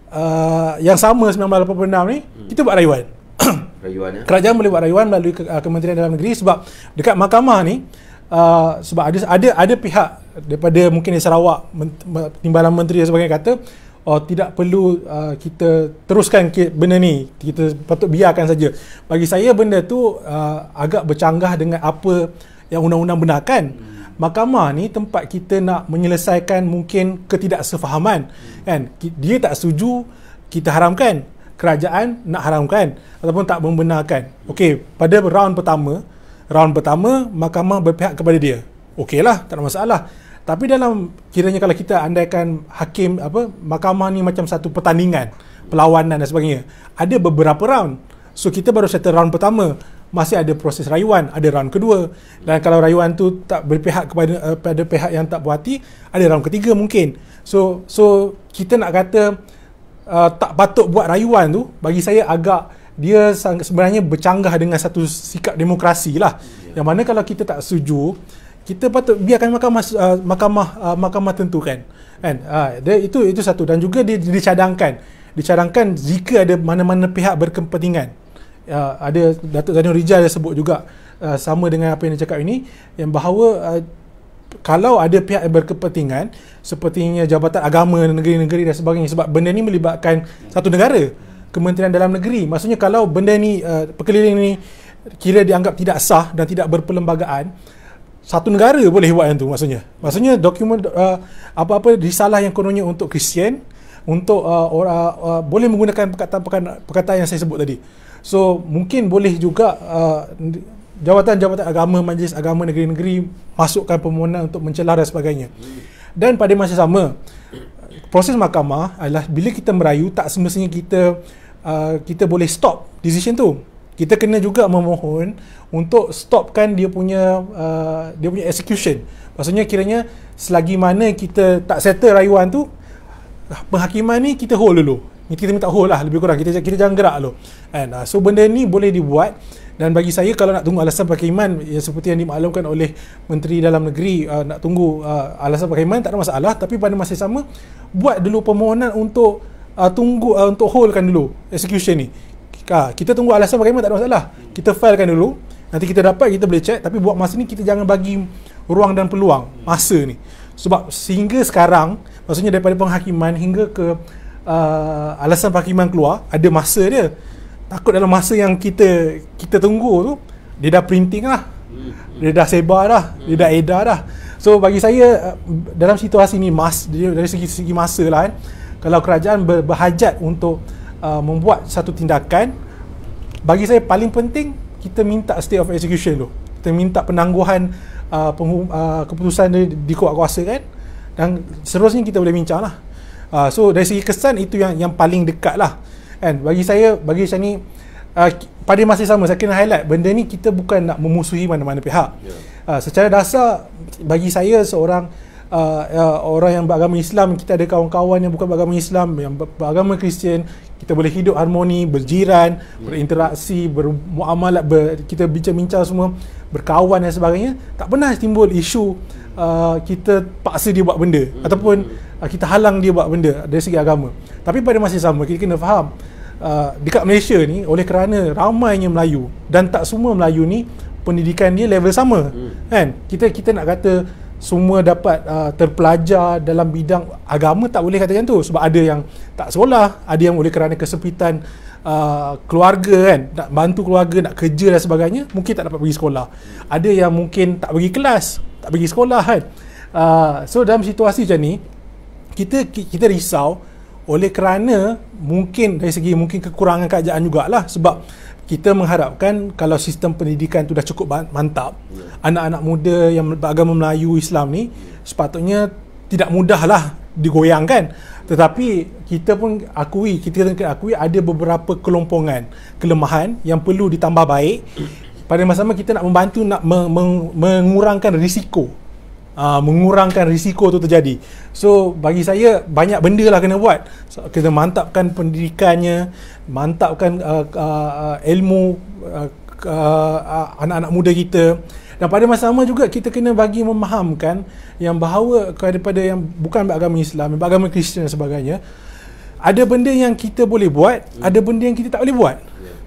uh, yang sama 1986 ni, hmm. kita buat rayuan. rayuan ya. Kerajaan boleh buat rayuan melalui ke, uh, Kementerian Dalam Negeri sebab dekat mahkamah ni uh, sebab ada ada ada pihak daripada mungkin di Sarawak Timbalan Menteri dan sebagainya kata oh tidak perlu uh, kita teruskan ke, benda ni kita patut biarkan saja bagi saya benda tu uh, agak bercanggah dengan apa yang undang-undang benarkan hmm. mahkamah ni tempat kita nak menyelesaikan mungkin ketidaksefahaman hmm. kan dia tak setuju kita haramkan kerajaan nak haramkan ataupun tak membenarkan okey pada round pertama round pertama mahkamah berpihak kepada dia okeylah tak ada masalah tapi dalam kiranya kalau kita andaikan hakim apa mahkamah ni macam satu pertandingan, perlawanan dan sebagainya. Ada beberapa round. So kita baru settle round pertama, masih ada proses rayuan, ada round kedua. Dan kalau rayuan tu tak berpihak kepada uh, pada pihak yang tak puas ada round ketiga mungkin. So so kita nak kata uh, tak patut buat rayuan tu bagi saya agak dia sebenarnya bercanggah dengan satu sikap demokrasi lah. Yang mana kalau kita tak setuju, kita patut biarkan mahkamah uh, mahkamah uh, mahkamah tentukan kan uh, dia, itu itu satu dan juga dia dicadangkan dicadangkan jika ada mana-mana pihak berkepentingan uh, ada Datuk Zainul Rijal dia sebut juga uh, sama dengan apa yang dia cakap ini yang bahawa uh, kalau ada pihak yang berkepentingan sepertinya jabatan agama negeri-negeri dan sebagainya sebab benda ni melibatkan satu negara kementerian dalam negeri maksudnya kalau benda ni uh, perkeliling ni kira dianggap tidak sah dan tidak berperlembagaan satu negara boleh buat yang tu maksudnya. Maksudnya dokumen uh, apa-apa risalah yang kononnya untuk Kristian untuk uh, orang uh, uh, boleh menggunakan perkataan-perkataan yang saya sebut tadi. So mungkin boleh juga uh, jawatan-jawatan agama majlis agama negeri-negeri masukkan permohonan untuk mencelah dan sebagainya. Dan pada masa sama proses mahkamah adalah bila kita merayu tak semestinya kita uh, kita boleh stop decision tu kita kena juga memohon untuk stopkan dia punya uh, dia punya execution. Maksudnya kiranya selagi mana kita tak settle rayuan tu penghakiman ni kita hold dulu. kita minta hold lah lebih kurang kita kita jangan gerak dulu. Kan? Uh, so benda ni boleh dibuat dan bagi saya kalau nak tunggu alasan penghakiman yang seperti yang dimaklumkan oleh Menteri Dalam Negeri uh, nak tunggu uh, alasan penghakiman tak ada masalah tapi pada masa sama buat dulu permohonan untuk uh, tunggu uh, untuk holdkan dulu execution ni ha, kita tunggu alasan bagaimana tak ada masalah. Kita filekan dulu. Nanti kita dapat kita boleh check tapi buat masa ni kita jangan bagi ruang dan peluang masa ni. Sebab sehingga sekarang maksudnya daripada penghakiman hingga ke uh, alasan penghakiman keluar ada masa dia. Takut dalam masa yang kita kita tunggu tu dia dah printing lah. Dia dah sebar dah, dia dah edar dah. So bagi saya dalam situasi ni mas dari segi segi masa lah kan. Kalau kerajaan berhajat untuk uh, membuat satu tindakan bagi saya paling penting kita minta state of execution tu kita minta penangguhan uh, penghu- uh, keputusan di, di kuat kuasa kan dan seterusnya kita boleh bincang lah uh, so dari segi kesan itu yang yang paling dekat lah kan bagi saya bagi saya ni uh, pada masa sama saya kena highlight benda ni kita bukan nak memusuhi mana-mana pihak yeah. uh, secara dasar bagi saya seorang Uh, uh, orang yang beragama Islam kita ada kawan-kawan yang bukan beragama Islam yang beragama Kristian kita boleh hidup harmoni berjiran yeah. berinteraksi bermuamalat ber, kita bincang-bincang semua berkawan dan sebagainya tak pernah timbul isu uh, kita paksa dia buat benda mm. ataupun uh, kita halang dia buat benda dari segi agama tapi pada masa yang sama kita kena faham uh, dekat Malaysia ni oleh kerana ramainya Melayu dan tak semua Melayu ni pendidikan dia level sama mm. kan kita kita nak kata semua dapat uh, terpelajar dalam bidang agama tak boleh katakan tu sebab ada yang tak sekolah ada yang boleh kerana kesempitan uh, keluarga kan nak bantu keluarga nak kerja dan sebagainya mungkin tak dapat pergi sekolah ada yang mungkin tak pergi kelas tak pergi sekolah kan uh, so dalam situasi macam ni kita kita risau oleh kerana mungkin dari segi mungkin kekurangan kerajaan jugalah sebab kita mengharapkan kalau sistem pendidikan itu dah cukup mantap yeah. anak-anak muda yang beragama Melayu Islam ni sepatutnya tidak mudahlah digoyangkan tetapi kita pun akui kita kena akui ada beberapa kelompongan kelemahan yang perlu ditambah baik pada masa sama kita nak membantu nak mengurangkan risiko uh, mengurangkan risiko tu terjadi. So bagi saya banyak benda lah kena buat. So, kena mantapkan pendidikannya, mantapkan uh, uh, ilmu uh, uh, anak-anak muda kita. Dan pada masa sama juga kita kena bagi memahamkan yang bahawa daripada yang bukan beragama Islam, beragama Kristian dan sebagainya, ada benda yang kita boleh buat, hmm. ada benda yang kita tak boleh buat.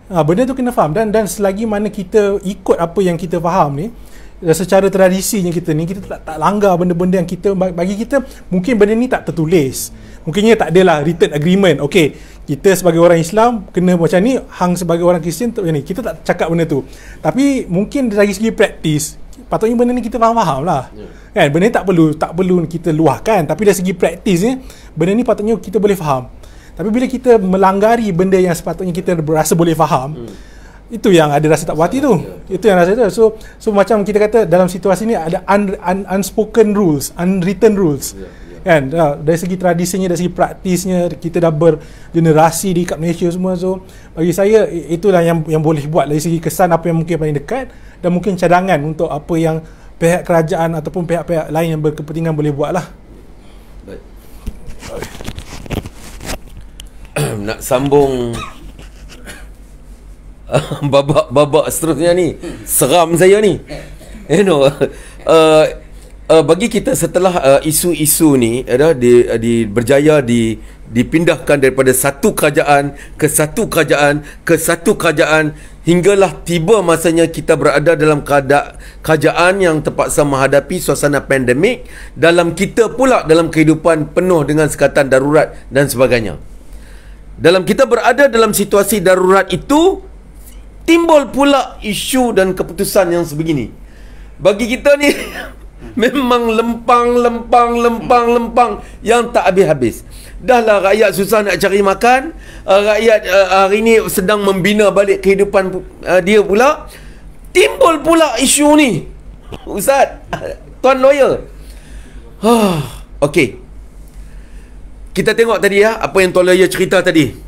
Ha, benda tu kena faham dan dan selagi mana kita ikut apa yang kita faham ni Eh, secara tradisinya kita ni kita tak, tak langgar benda-benda yang kita bagi kita mungkin benda ni tak tertulis mungkinnya tak adalah written agreement okey kita sebagai orang Islam kena macam ni hang sebagai orang Kristian tak ni kita tak cakap benda tu tapi mungkin dari segi praktis patutnya benda ni kita faham-faham lah yeah. kan benda ni tak perlu tak perlu kita luahkan tapi dari segi praktis ni benda ni patutnya kita boleh faham tapi bila kita melanggari benda yang sepatutnya kita berasa boleh faham hmm itu yang ada rasa tak berhati tu ya. itu yang rasa tu so so macam kita kata dalam situasi ni ada un, un, unspoken rules unwritten rules ya, ya. kan yeah, ha, yeah. dari segi tradisinya dari segi praktisnya kita dah bergenerasi di kat Malaysia semua so bagi saya itulah yang yang boleh buat dari segi kesan apa yang mungkin paling dekat dan mungkin cadangan untuk apa yang pihak kerajaan ataupun pihak-pihak lain yang berkepentingan boleh buat lah nak sambung babak-babak seterusnya ni seram saya ni you know uh, uh, bagi kita setelah uh, isu-isu ni ada uh, di, uh, di berjaya di dipindahkan daripada satu kerajaan ke satu kerajaan ke satu kerajaan hinggalah tiba masanya kita berada dalam kerajaan yang terpaksa menghadapi suasana pandemik dalam kita pula dalam kehidupan penuh dengan sekatan darurat dan sebagainya dalam kita berada dalam situasi darurat itu timbul pula isu dan keputusan yang sebegini bagi kita ni memang lempang lempang lempang lempang yang tak habis-habis dahlah rakyat susah nak cari makan eh, rakyat eh, hari ni sedang membina balik kehidupan eh, dia pula timbul pula isu ni ustaz tuan lawyer okay. kita tengok tadi ya apa yang tuan lawyer cerita tadi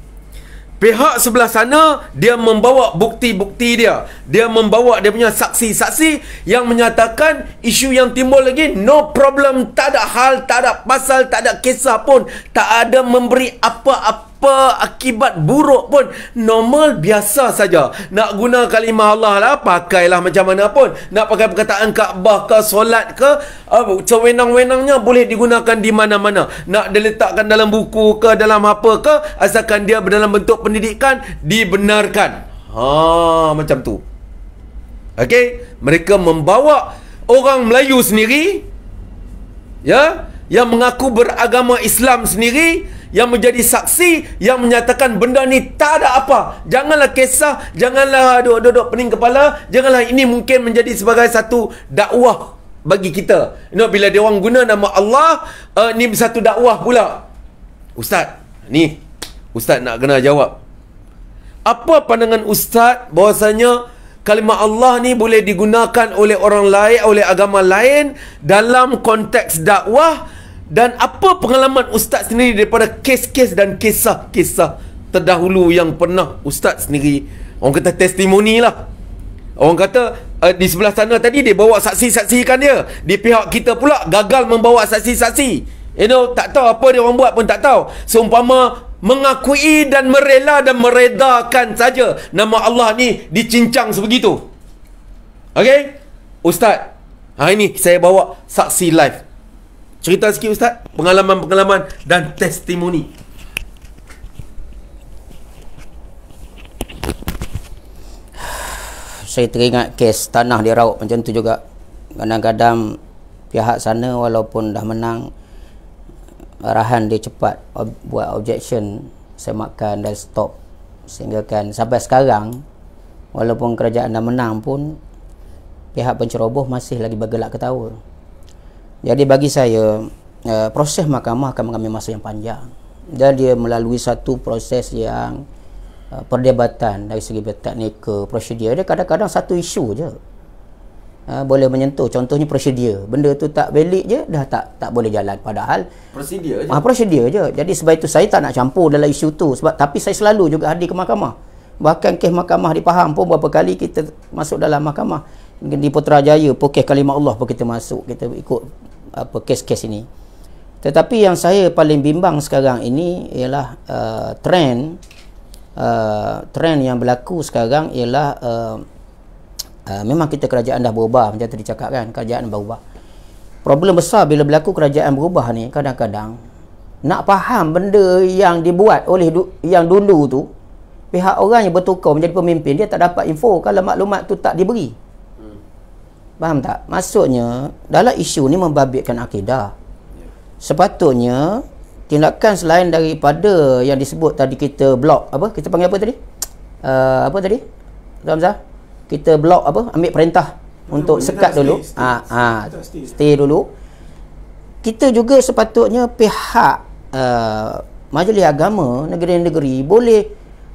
Pihak sebelah sana dia membawa bukti-bukti dia. Dia membawa dia punya saksi-saksi yang menyatakan isu yang timbul lagi no problem, tak ada hal, tak ada pasal, tak ada kisah pun, tak ada memberi apa-apa apa akibat buruk pun normal biasa saja nak guna kalimah Allah lah pakailah macam mana pun nak pakai perkataan Kaabah ke solat ke uh, cewenang-wenangnya boleh digunakan di mana-mana nak diletakkan dalam buku ke dalam apa ke asalkan dia dalam bentuk pendidikan dibenarkan ha macam tu okey mereka membawa orang Melayu sendiri ya yang mengaku beragama Islam sendiri yang menjadi saksi yang menyatakan benda ni tak ada apa janganlah kisah janganlah duduk-duduk pening kepala janganlah ini mungkin menjadi sebagai satu dakwah bagi kita you know, bila dia orang guna nama Allah uh, ni satu dakwah pula ustaz ni ustaz nak kena jawab apa pandangan ustaz bahasanya kalimah Allah ni boleh digunakan oleh orang lain oleh agama lain dalam konteks dakwah dan apa pengalaman ustaz sendiri daripada kes-kes dan kisah-kisah terdahulu yang pernah ustaz sendiri orang kata testimoni lah. Orang kata uh, di sebelah sana tadi dia bawa saksi-saksi dia. Di pihak kita pula gagal membawa saksi-saksi. You know, tak tahu apa dia orang buat pun tak tahu. Seumpama mengakui dan merela dan meredakan saja nama Allah ni dicincang sebegitu. Okay? Ustaz, hari ni saya bawa saksi live. Cerita sikit Ustaz Pengalaman-pengalaman dan testimoni Saya teringat kes tanah di Rauk macam tu juga Kadang-kadang pihak sana walaupun dah menang Arahan dia cepat ob- buat objection Semakan dan stop Sehingga kan sampai sekarang Walaupun kerajaan dah menang pun Pihak penceroboh masih lagi bergelak ketawa jadi bagi saya uh, proses mahkamah akan mengambil masa yang panjang dan dia melalui satu proses yang uh, perdebatan dari segi teknikal prosedur dia kadang-kadang satu isu je uh, boleh menyentuh contohnya prosedur benda tu tak valid je dah tak tak boleh jalan padahal prosedur je ah prosedur je jadi sebab itu saya tak nak campur dalam isu tu sebab tapi saya selalu juga hadir ke mahkamah bahkan kes mahkamah di Pahang pun beberapa kali kita masuk dalam mahkamah di Putrajaya pokes kalimah Allah pun kita masuk kita ikut apa kes-kes ini tetapi yang saya paling bimbang sekarang ini ialah uh, trend uh, trend yang berlaku sekarang ialah uh, uh, memang kita kerajaan dah berubah macam tadi cakap kan kerajaan berubah problem besar bila berlaku kerajaan berubah ni kadang-kadang nak faham benda yang dibuat oleh du- yang dulu tu pihak orang yang bertukar menjadi pemimpin dia tak dapat info kalau maklumat tu tak diberi Faham tak? Maksudnya dalam isu ni membabitkan akidah. Sepatutnya tindakan selain daripada yang disebut tadi kita blok apa? Kita panggil apa tadi? Uh, apa tadi? Ramza? Kita blok apa? Ambil perintah Tuan ah, untuk sekat dulu. ah, ah stay. Ha, ha, stay. stay dulu. Kita juga sepatutnya pihak uh, majlis agama negeri-negeri boleh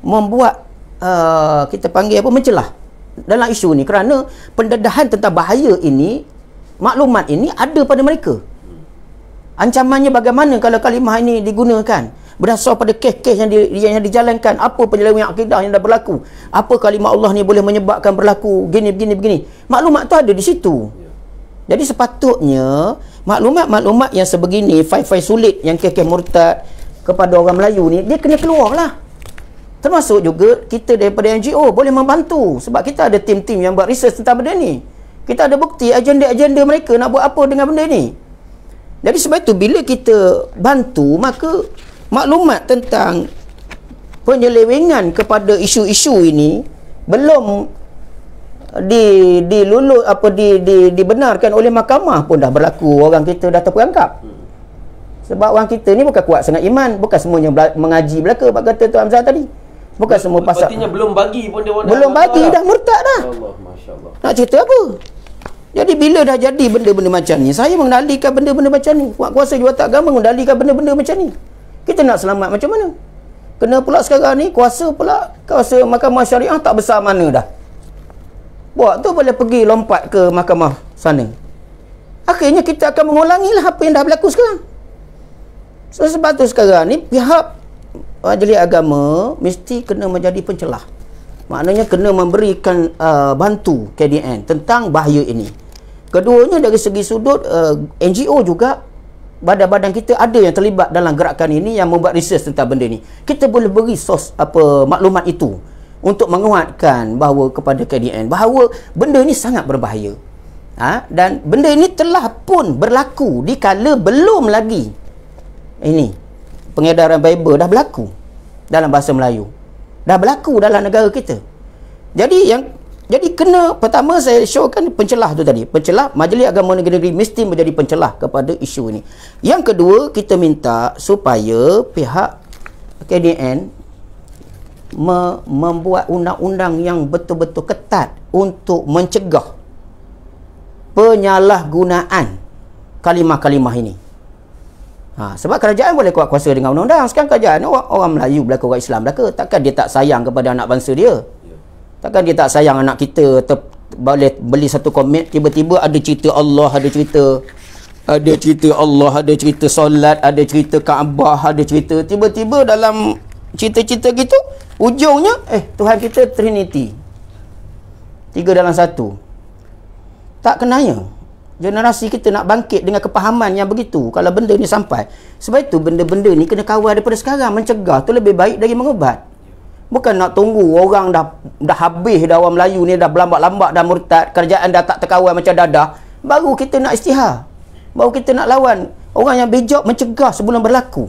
membuat uh, kita panggil apa? Mencelah dalam isu ni kerana pendedahan tentang bahaya ini maklumat ini ada pada mereka ancamannya bagaimana kalau kalimah ini digunakan berdasar pada kes-kes yang, di, yang dijalankan apa penyelewengan akidah yang dah berlaku apa kalimah Allah ni boleh menyebabkan berlaku gini begini begini maklumat tu ada di situ jadi sepatutnya maklumat-maklumat yang sebegini fai-fai sulit yang kes-kes murtad kepada orang Melayu ni dia kena keluar lah Termasuk juga kita daripada NGO boleh membantu sebab kita ada tim-tim yang buat research tentang benda ni. Kita ada bukti agenda-agenda mereka nak buat apa dengan benda ni. Jadi sebab itu bila kita bantu maka maklumat tentang penyelewengan kepada isu-isu ini belum di di lulu apa di di dibenarkan oleh mahkamah pun dah berlaku orang kita dah terperangkap sebab orang kita ni bukan kuat sangat iman bukan semuanya mengaji belaka apa kata tuan Hamzah tadi Bukan semua pasal. Artinya belum bagi pun dia Belum bagi lah. dah murtad dah. Allah, Nak cerita apa? Jadi bila dah jadi benda-benda macam ni, saya mengendalikan benda-benda macam ni. Kuat kuasa jual tak agama mengendalikan benda-benda macam ni. Kita nak selamat macam mana? Kena pula sekarang ni kuasa pula kuasa mahkamah syariah tak besar mana dah. Buat tu boleh pergi lompat ke mahkamah sana. Akhirnya kita akan mengulangi lah. apa yang dah berlaku sekarang. So, sebab tu sekarang ni pihak majlis agama mesti kena menjadi pencelah maknanya kena memberikan uh, bantu KDN tentang bahaya ini keduanya dari segi sudut uh, NGO juga badan-badan kita ada yang terlibat dalam gerakan ini yang membuat research tentang benda ini kita boleh beri sos apa maklumat itu untuk menguatkan bahawa kepada KDN bahawa benda ini sangat berbahaya ha? dan benda ini telah pun berlaku dikala belum lagi ini pengedaran Bible dah berlaku dalam bahasa Melayu. Dah berlaku dalam negara kita. Jadi yang jadi kena pertama saya showkan pencelah tu tadi. Pencelah Majlis Agama Negeri mesti menjadi pencelah kepada isu ini. Yang kedua, kita minta supaya pihak KDN me- membuat undang-undang yang betul-betul ketat untuk mencegah penyalahgunaan kalimah-kalimah ini. Ha, sebab kerajaan boleh kuat kuasa dengan undang-undang. Sekarang kerajaan orang, orang Melayu belaka, orang Islam belaka. Takkan dia tak sayang kepada anak bangsa dia? Ya. Takkan dia tak sayang anak kita ter, boleh beli satu komen tiba-tiba ada cerita Allah, ada cerita ada cerita Allah, ada cerita solat, ada cerita Kaabah, ada cerita tiba-tiba dalam cerita-cerita gitu ujungnya eh Tuhan kita Trinity. Tiga dalam satu. Tak kenanya generasi kita nak bangkit dengan kepahaman yang begitu kalau benda ni sampai sebab itu benda-benda ni kena kawal daripada sekarang mencegah tu lebih baik dari mengubat bukan nak tunggu orang dah dah habis dah orang Melayu ni dah berlambak-lambak dah murtad kerjaan dah tak terkawal macam dadah baru kita nak istihar baru kita nak lawan orang yang bijak mencegah sebelum berlaku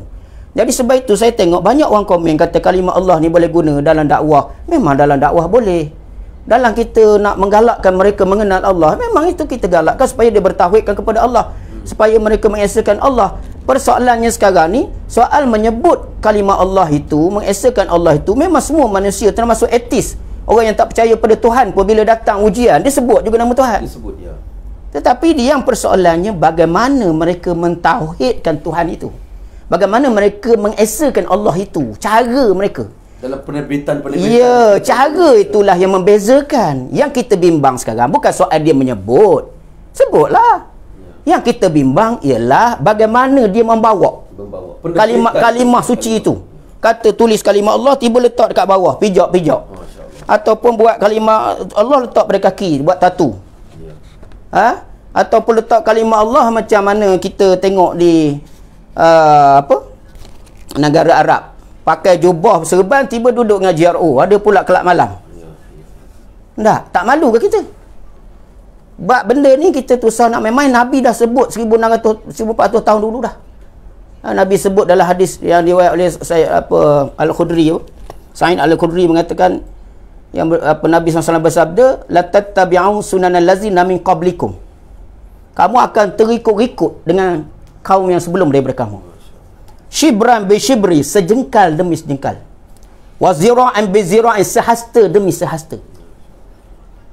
jadi sebab itu saya tengok banyak orang komen kata kalimah Allah ni boleh guna dalam dakwah memang dalam dakwah boleh dalam kita nak menggalakkan mereka mengenal Allah memang itu kita galakkan supaya dia bertauhidkan kepada Allah supaya mereka mengesahkan Allah persoalannya sekarang ni soal menyebut kalimah Allah itu mengesahkan Allah itu memang semua manusia termasuk etis orang yang tak percaya pada Tuhan pun bila datang ujian dia sebut juga nama Tuhan dia sebut ya tetapi dia yang persoalannya bagaimana mereka mentauhidkan Tuhan itu bagaimana mereka mengesahkan Allah itu cara mereka dalam penerbitan-penerbitan. Ya, cara itulah yang membezakan. Yang kita bimbang sekarang bukan soal dia menyebut. Sebutlah. Ya. Yang kita bimbang ialah bagaimana dia membawa kalimah-kalimah suci itu. Kata tulis kalimah Allah, tiba letak dekat bawah. Pijak-pijak. Ataupun buat kalimah Allah letak pada kaki, buat tatu. Ya. Ha? Ataupun letak kalimah Allah macam mana kita tengok di uh, apa negara Arab pakai jubah serban tiba duduk dengan GRO ada pula kelak malam tak, tak malu ke kita sebab benda ni kita tu nak main-main Nabi dah sebut 1600 1400 tahun dulu dah ha, Nabi sebut dalam hadis yang diriwayat oleh saya apa Al-Khudri Sa'id Al-Khudri mengatakan yang apa Nabi SAW bersabda la tattabi'u sunan allazina min qablikum kamu akan terikut-ikut dengan kaum yang sebelum daripada kamu Shibran bi shibri sejengkal demi sejengkal. Wazira'an bi zira'in sehasta demi sehasta.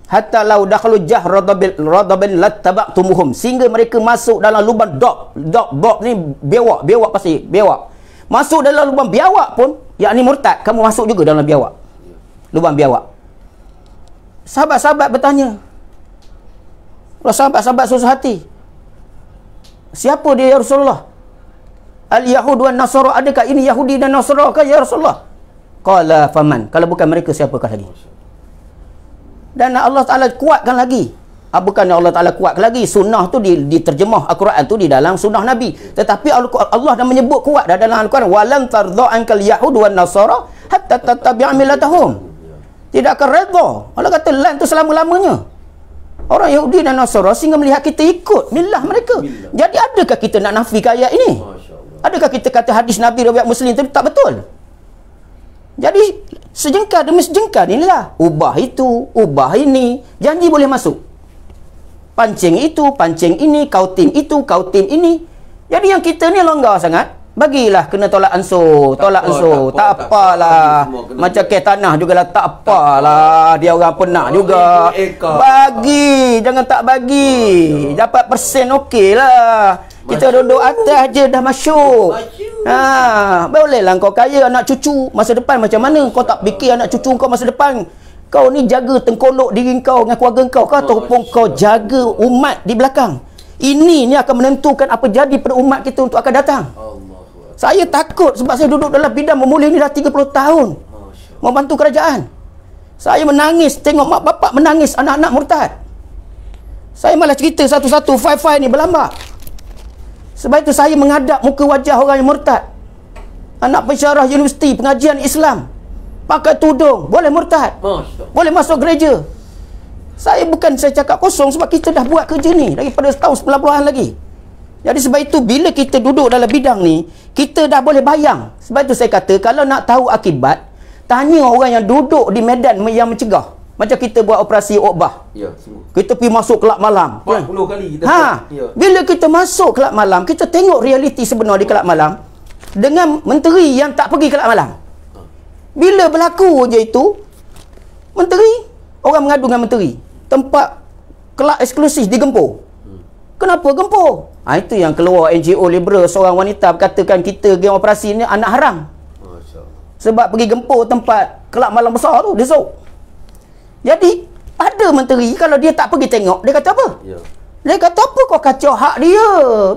Hatta lau dakhlu jahr radabil radabil lattabaqtumuhum sehingga mereka masuk dalam lubang dok dok dok ni biawak biawak pasti biawak. Masuk dalam lubang biawak pun yakni murtad kamu masuk juga dalam biawak. Lubang biawak. Sahabat-sahabat bertanya. lah sahabat-sahabat susah hati. Siapa dia ya Rasulullah? Al-Yahud wa Nasara adakah ini Yahudi dan Nasara kah ya Rasulullah? Qala faman. Kalau bukan mereka siapakah lagi? Dan Allah Ta'ala kuatkan lagi. Ah, bukan Allah Ta'ala kuatkan lagi. Sunnah tu diterjemah Al-Quran tu di dalam sunnah Nabi. Tetapi Allah dah menyebut kuat dah dalam Al-Quran. Walam tardha'ankal Yahud wa Nasara hatta tatabi'amilatahum. Tidak akan redha. Allah kata lain tu selama-lamanya. Orang Yahudi dan Nasara sehingga melihat kita ikut milah mereka. Jadi adakah kita nak nafikan ayat ini? Masya Allah. Adakah kita kata hadis Nabi riwayat Muslim tapi tak betul? Jadi sejengkal demi sejengkal inilah ubah itu, ubah ini, janji boleh masuk. Pancing itu, pancing ini, kau tim itu, kau tim ini. Jadi yang kita ni longgar sangat. Bagilah kena tolak ansur, tolak ansur. Tak, tak, tak apalah. Macam ke tanah lah, tak apalah. Dia orang penak nak juga. Bagi, jangan tak bagi. Oh, ya Dapat persen okey lah. Kita duduk atas je dah masuk. Ha, bolehlah kau kaya anak cucu masa depan macam mana? Kau tak fikir anak cucu kau masa depan? Kau ni jaga tengkolok diri kau dengan keluarga kau kau ataupun kau jaga umat di belakang. Ini ni akan menentukan apa jadi pada umat kita untuk akan datang. Saya takut sebab saya duduk dalam bidang memulih ni dah 30 tahun. Membantu kerajaan. Saya menangis tengok mak bapak menangis anak-anak murtad. Saya malah cerita satu-satu five-five ni berlambak. Sebab itu saya menghadap muka wajah orang yang murtad. Anak pensyarah universiti, pengajian Islam. Pakai tudung, boleh murtad. Boleh masuk gereja. Saya bukan saya cakap kosong sebab kita dah buat kerja ni daripada setahun 90-an lagi. Jadi sebab itu bila kita duduk dalam bidang ni, kita dah boleh bayang. Sebab itu saya kata kalau nak tahu akibat, tanya orang yang duduk di medan yang mencegah. Macam kita buat operasi obah. Ya, Kita pergi masuk kelab malam. 40 kan? kali kita ha. buat. Ya. Bila kita masuk kelab malam, kita tengok realiti sebenar di kelab malam dengan menteri yang tak pergi kelab malam. Bila berlaku je itu, menteri, orang mengadu dengan menteri. Tempat kelab eksklusif di Gempur. Kenapa Gempur? Ha, itu yang keluar NGO liberal seorang wanita berkatakan kita geng operasi ni anak haram. Sebab pergi Gempur tempat kelab malam besar tu, dia sok. Jadi, ada menteri kalau dia tak pergi tengok, dia kata apa? Ya. Dia kata apa kau kacau hak dia?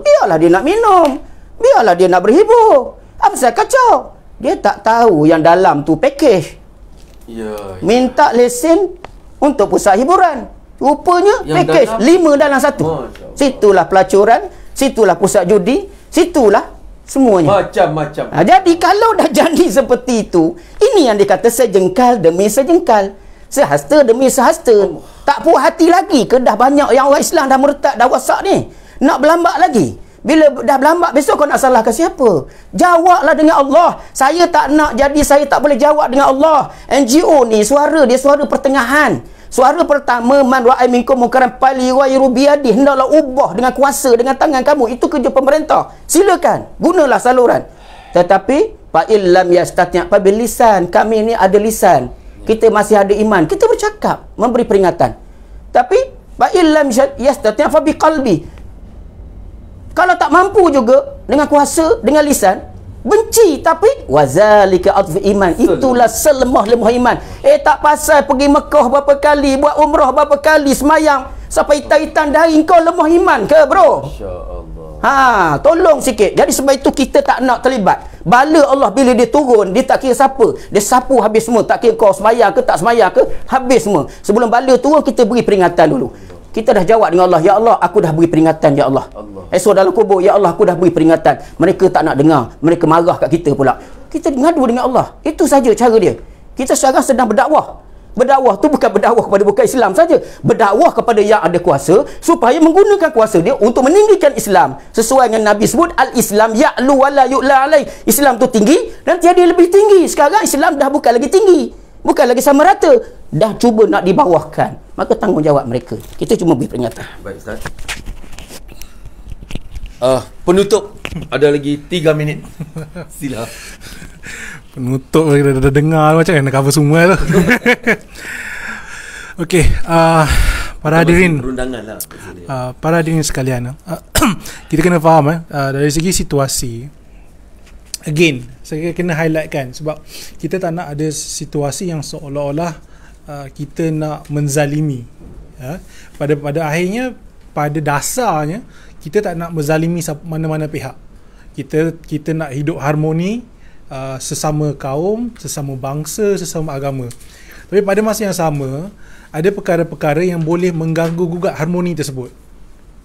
Biarlah dia nak minum. Biarlah dia nak berhibur. Apa saya kacau? Dia tak tahu yang dalam tu package. Ya, ya. Minta lesen untuk pusat hiburan. Rupanya yang package dalam, lima dalam satu. Situlah pelacuran, situlah pusat judi, situlah semuanya. Macam-macam. Ha, jadi kalau dah jadi seperti itu, ini yang dikata sejengkal demi sejengkal sehasta demi sehasta oh. tak puas hati lagi ke dah banyak yang orang Islam dah meretak dah wasak ni nak berlambak lagi bila dah berlambak besok kau nak salahkan siapa jawablah dengan Allah saya tak nak jadi saya tak boleh jawab dengan Allah NGO ni suara dia suara pertengahan Suara pertama man wa'ai minkum mukaran pali wa yurubiyadi hendaklah ubah dengan kuasa dengan tangan kamu itu kerja pemerintah. Silakan gunalah saluran. Tetapi fa illam yastati' pa bilisan kami ini ada lisan kita masih ada iman kita bercakap memberi peringatan tapi ba illam yastati fa bi qalbi kalau tak mampu juga dengan kuasa dengan lisan benci tapi wazalika adfu iman itulah selemah-lemah iman eh tak pasal pergi Mekah berapa kali buat umrah berapa kali semayang sampai hitam-hitam dahi kau lemah iman ke bro Ha, tolong sikit. Jadi sebab itu kita tak nak terlibat. Bala Allah bila dia turun, dia tak kira siapa. Dia sapu habis semua. Tak kira kau semayah ke tak semayah ke, habis semua. Sebelum bala turun, kita beri peringatan dulu. Kita dah jawab dengan Allah, Ya Allah, aku dah beri peringatan, Ya Allah. Allah. Esok dalam kubur, Ya Allah, aku dah beri peringatan. Mereka tak nak dengar. Mereka marah kat kita pula. Kita ngadu dengan Allah. Itu saja cara dia. Kita sekarang sedang berdakwah berdakwah tu bukan berdakwah kepada bukan Islam saja berdakwah kepada yang ada kuasa supaya menggunakan kuasa dia untuk meninggikan Islam sesuai dengan Nabi sebut al-Islam ya'lu wala yu'la alai Islam tu tinggi dan tiada lebih tinggi sekarang Islam dah bukan lagi tinggi bukan lagi sama rata dah cuba nak dibawahkan maka tanggungjawab mereka kita cuma beri pernyataan baik Ustaz uh, penutup ada lagi 3 minit sila penutup kita dah, dah dengar lah macam mana cover semua tu. Okey, uh, para hadirin lah, uh, para hadirin sekalian. Uh, kita kena faham eh uh, dari segi situasi again saya kena highlightkan sebab kita tak nak ada situasi yang seolah-olah uh, kita nak menzalimi ya pada pada akhirnya pada dasarnya kita tak nak menzalimi mana-mana pihak kita kita nak hidup harmoni uh, sesama kaum, sesama bangsa, sesama agama. Tapi pada masa yang sama, ada perkara-perkara yang boleh mengganggu gugat harmoni tersebut.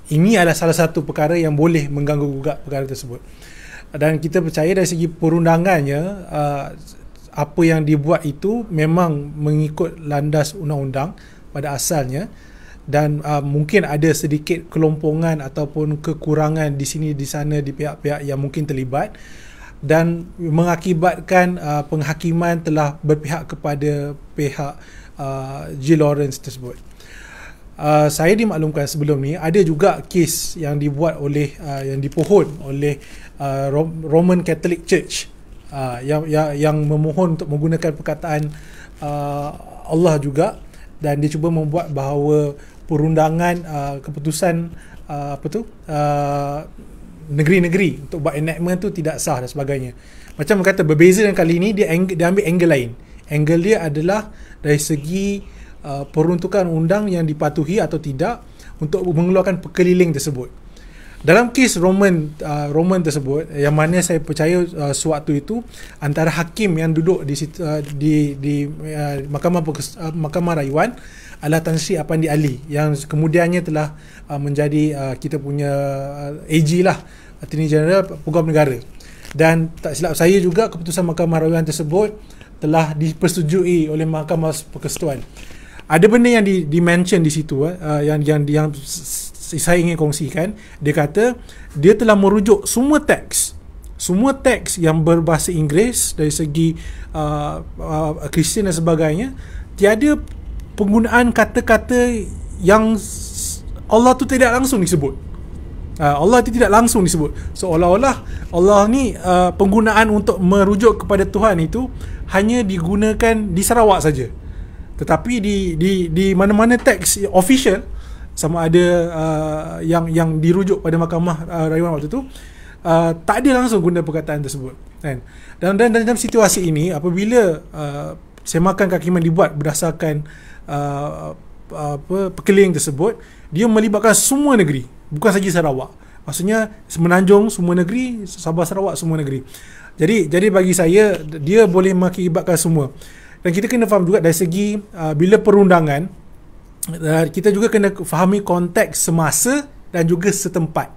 Ini adalah salah satu perkara yang boleh mengganggu gugat perkara tersebut. Dan kita percaya dari segi perundangannya, uh, apa yang dibuat itu memang mengikut landas undang-undang pada asalnya dan uh, mungkin ada sedikit kelompongan ataupun kekurangan di sini di sana di pihak-pihak yang mungkin terlibat dan mengakibatkan uh, penghakiman telah berpihak kepada pihak uh, G. Lawrence tersebut. Uh, saya dimaklumkan sebelum ni ada juga kes yang dibuat oleh uh, yang dipohon oleh uh, Roman Catholic Church uh, yang, yang yang memohon untuk menggunakan perkataan uh, Allah juga dan dia cuba membuat bahawa perundangan uh, keputusan uh, apa tu uh, negeri-negeri untuk buat enactment tu tidak sah dan sebagainya. Macam kata berbeza dengan kali ini dia angle, dia ambil angle lain. Angle dia adalah dari segi uh, peruntukan undang yang dipatuhi atau tidak untuk mengeluarkan pekeliling tersebut. Dalam kes Roman uh, Roman tersebut yang mana saya percaya uh, sewaktu itu antara hakim yang duduk di situ, uh, di di uh, mahkamah uh, mahkamah rayuan uh, adalah Tan Sri Apandi Ali yang kemudiannya telah uh, menjadi uh, kita punya uh, AG lah Attorney General Pegawai Negara dan tak silap saya juga keputusan Mahkamah Rawian tersebut telah dipersetujui oleh Mahkamah Persekutuan. Ada benda yang di, mention di situ eh, uh, yang yang yang saya ingin kongsikan. Dia kata dia telah merujuk semua teks semua teks yang berbahasa Inggeris dari segi uh, uh, dan sebagainya tiada penggunaan kata-kata yang Allah tu tidak langsung disebut. Ha, Allah itu tidak langsung disebut. Seolah-olah Allah ni uh, penggunaan untuk merujuk kepada Tuhan itu hanya digunakan di Sarawak saja. Tetapi di di di mana-mana teks official sama ada uh, yang yang dirujuk pada mahkamah uh, Rayuan waktu itu uh, tak ada langsung guna perkataan tersebut kan. Dan dan dalam situasi ini apabila uh, semakan kehakiman dibuat berdasarkan uh, uh, apa perkeliling tersebut dia melibatkan semua negeri bukan saja Sarawak maksudnya semenanjung semua negeri Sabah Sarawak semua negeri jadi jadi bagi saya dia boleh mengakibatkan semua dan kita kena faham juga dari segi uh, bila perundangan uh, kita juga kena fahami konteks semasa dan juga setempat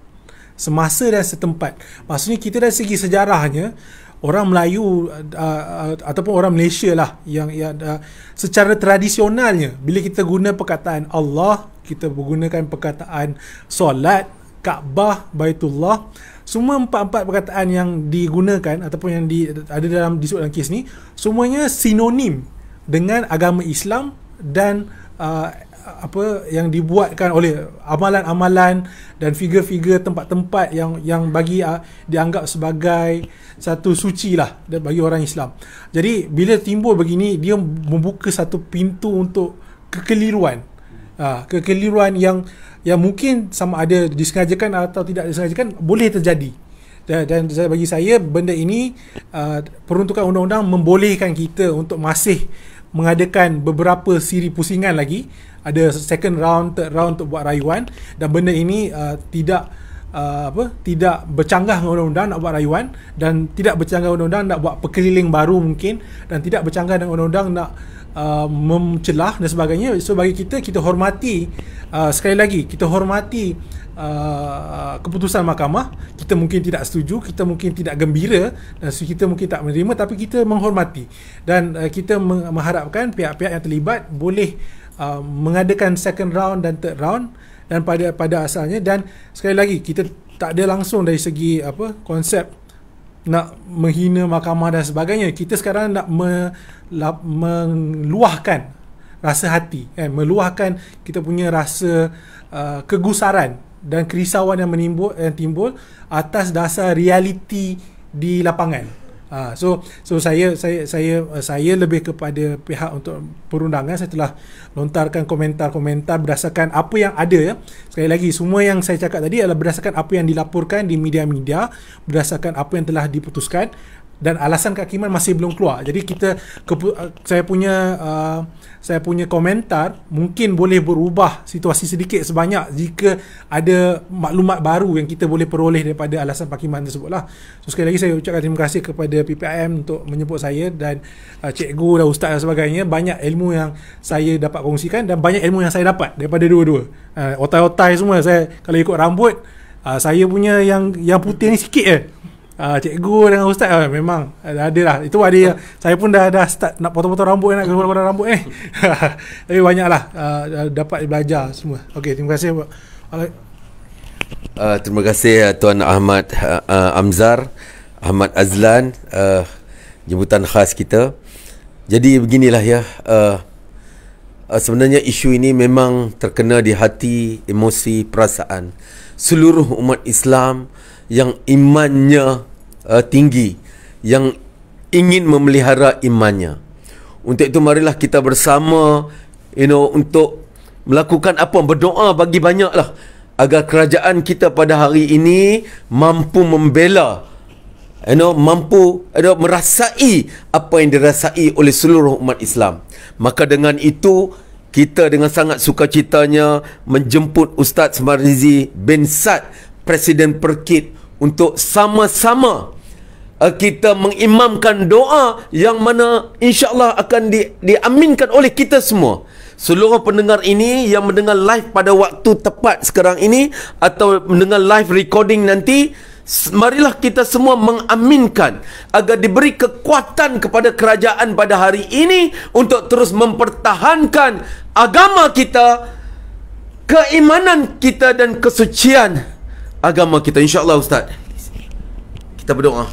semasa dan setempat maksudnya kita dari segi sejarahnya orang Melayu uh, uh, ataupun orang Malaysia lah yang, yang uh, secara tradisionalnya bila kita guna perkataan Allah kita menggunakan perkataan solat, Kaabah, Baitullah semua empat-empat perkataan yang digunakan ataupun yang di, ada dalam disebut dalam kes ni semuanya sinonim dengan agama Islam dan uh, apa yang dibuatkan oleh amalan-amalan dan figure-figure tempat-tempat yang yang bagi uh, dianggap sebagai satu suci lah bagi orang Islam. Jadi bila timbul begini dia membuka satu pintu untuk kekeliruan. Uh, kekeliruan yang yang mungkin sama ada disengajakan atau tidak disengajakan boleh terjadi. Dan bagi saya benda ini uh, peruntukan undang-undang membolehkan kita untuk masih mengadakan beberapa siri pusingan lagi ada second round third round untuk buat rayuan dan benda ini uh, tidak uh, apa tidak bercanggah dengan undang-undang nak buat rayuan dan tidak bercanggah dengan undang-undang nak buat perkeliling baru mungkin dan tidak bercanggah dengan undang-undang nak uh, memcelah dan sebagainya so bagi kita kita hormati uh, sekali lagi kita hormati uh, Uh, keputusan mahkamah kita mungkin tidak setuju kita mungkin tidak gembira dan kita mungkin tak menerima tapi kita menghormati dan uh, kita mengharapkan pihak-pihak yang terlibat boleh uh, mengadakan second round dan third round dan pada pada asalnya dan sekali lagi kita tak ada langsung dari segi apa konsep nak menghina mahkamah dan sebagainya kita sekarang nak me, la, meluahkan rasa hati kan meluahkan kita punya rasa uh, kegusaran dan kerisauan yang menimbul yang timbul atas dasar realiti di lapangan. Ha, so so saya saya saya saya lebih kepada pihak untuk perundangan saya telah lontarkan komentar-komentar berdasarkan apa yang ada ya. Sekali lagi semua yang saya cakap tadi adalah berdasarkan apa yang dilaporkan di media-media, berdasarkan apa yang telah diputuskan dan alasan Kak Kiman masih belum keluar. Jadi kita uh, saya punya uh, saya punya komentar mungkin boleh berubah situasi sedikit sebanyak jika ada maklumat baru yang kita boleh peroleh daripada alasan Pak Kiman tersebutlah. So sekali lagi saya ucapkan terima kasih kepada PPIM untuk menyebut saya dan uh, cikgu dan ustaz dan sebagainya banyak ilmu yang saya dapat kongsikan dan banyak ilmu yang saya dapat daripada dua-dua. Uh, otai-otai semua saya kalau ikut rambut uh, saya punya yang yang putih ni sikit je. Eh uh, cikgu dengan ustaz uh, memang uh, ada lah itu ada uh. saya pun dah dah start nak potong-potong rambut nak gerak-gerak rambut eh tapi banyaklah uh, dapat belajar semua okey terima kasih uh, terima kasih uh, tuan Ahmad uh, Amzar Ahmad Azlan uh, jemputan khas kita jadi beginilah ya uh, sebenarnya isu ini memang terkena di hati emosi perasaan seluruh umat Islam yang imannya uh, tinggi yang ingin memelihara imannya untuk itu marilah kita bersama you know untuk melakukan apa berdoa bagi banyaklah agar kerajaan kita pada hari ini mampu membela you know mampu you know, merasai apa yang dirasai oleh seluruh umat Islam maka dengan itu kita dengan sangat sukacitanya menjemput Ustaz Marizi bin Sad Presiden Perkit untuk sama-sama eh, kita mengimamkan doa yang mana insyaallah akan di, diaminkan oleh kita semua. Seluruh pendengar ini yang mendengar live pada waktu tepat sekarang ini atau mendengar live recording nanti marilah kita semua mengaminkan agar diberi kekuatan kepada kerajaan pada hari ini untuk terus mempertahankan agama kita keimanan kita dan kesucian agama kita insyaallah ustaz kita berdoa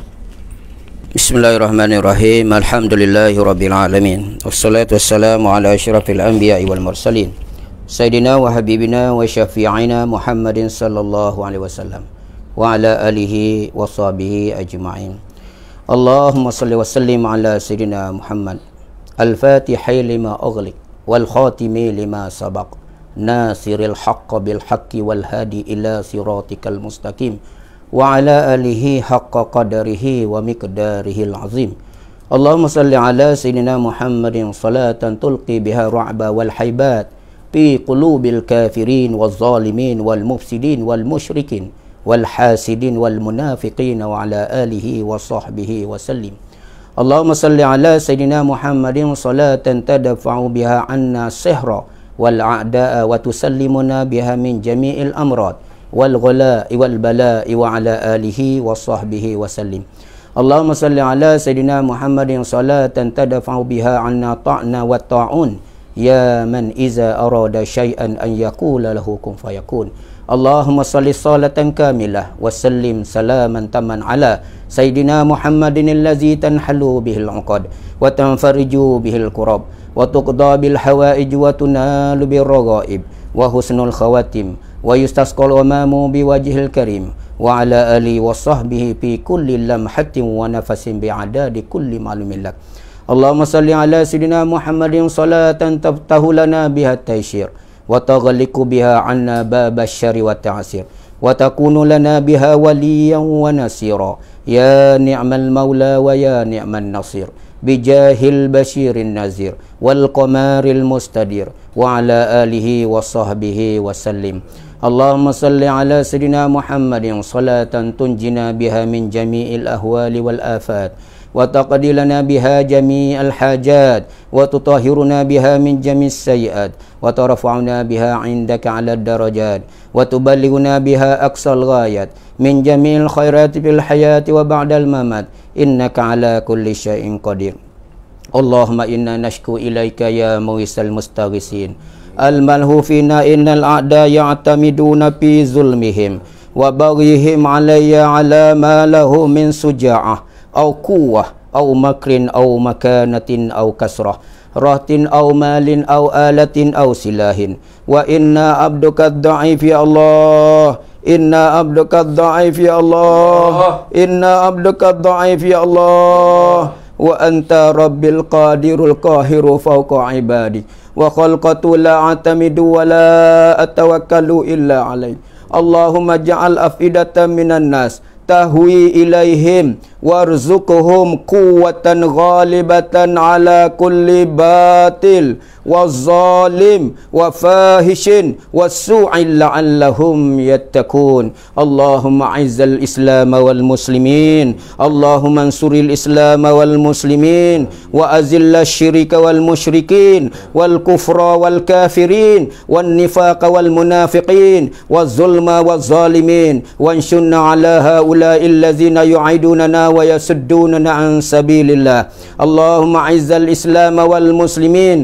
Bismillahirrahmanirrahim Alhamdulillahirabbil alamin wassalatu wassalamu ala asyrafil anbiya'i wal mursalin sayidina wa habibina wa syafi'ina Muhammadin sallallahu alaihi wasallam wa ala alihi wa ajma'in Allahumma salli wa sallim ala sayidina Muhammad al-fatihi lima ughliq wal khatimi lima sabaq ناصر الحق بالحق والهادي إلى صراطك المستقيم وعلى آله حق قدره ومقداره العظيم اللهم صل على سيدنا محمد صلاة تلقي بها رعب والحيبات في قلوب الكافرين والظالمين والمفسدين والمشركين والحاسدين والمنافقين وعلى آله وصحبه وسلم اللهم صل على سيدنا محمد صلاة تدفع بها عنا سهرًا wal'a'da'a eh, wa tusallimuna biha min jami'il amrad wal ghala wal bala wa ala alihi wa sahbihi wa sallim Allahumma salli ala sayidina Muhammadin salatan tadfa'u biha anna ta'na wa ta'un ya man iza arada shay'an an yaqula lahu fayakun Allahumma salli salatan kamilah wa sallim salaman taman ala sayidina Muhammadin allazi tanhalu bihil 'uqad wa tanfariju bihil kurab وتقضى بالحوائج وتنال بالرغائب وحسن الخواتم ويستسقى الأمام بوجه الكريم وعلى آله وصحبه في كل لمحة ونفس بعداد كل معلوم لك اللهم صل على سيدنا محمد صلاة تفتح لنا بها التيسير وتغلق بها عنا باب الشر والتعسير وتكون لنا بها وليا ونصيرا يا نعم المولى ويا نعم النصير bijahil basyirin nazir wal qamaril mustadir wa ala alihi wa sahbihi wa sallim Allahumma salli ala sayidina Muhammadin salatan tunjina biha min jami'il ahwali wal afat وتقضي لنا بها جميع الحاجات وتطهرنا بها من جميع السيئات وترفعنا بها عندك على الدرجات وتبلغنا بها أقصى الغايات من جميع الخيرات في الحياة وبعد الممات إنك على كل شيء قدير اللهم إنا نشكو إليك يا مويس المستغيثين فينا إن الأعداء يعتمدون في ظلمهم وبغيهم علي على ما له من سجاعة au quwwah au makrin au makanatin au kasrah rahtin au malin au alatin au silahin wa inna abduka dha'if ya Allah Inna abduka dha'if ya Allah Inna abduka dha'if ya Allah Wa anta rabbil qadirul qahiru fauqa ibadi Wa khalqatu la atamidu wa la atawakkalu illa alaih Allahumma ja'al afidata minan nasa tahwi ilaihim warzuquhum quwwatan ghalibatan ala kulli batil وظالم وفاحش وسوء لعلهم يتقون اللهم اعز الاسلام والمسلمين اللهم انصر الاسلام والمسلمين واذل الشرك والمشركين والكفر والكافرين والنفاق والمنافقين والظلم والظالمين وانشن على هؤلاء الذين يعيدوننا ويسدوننا عن سبيل الله اللهم اعز الاسلام والمسلمين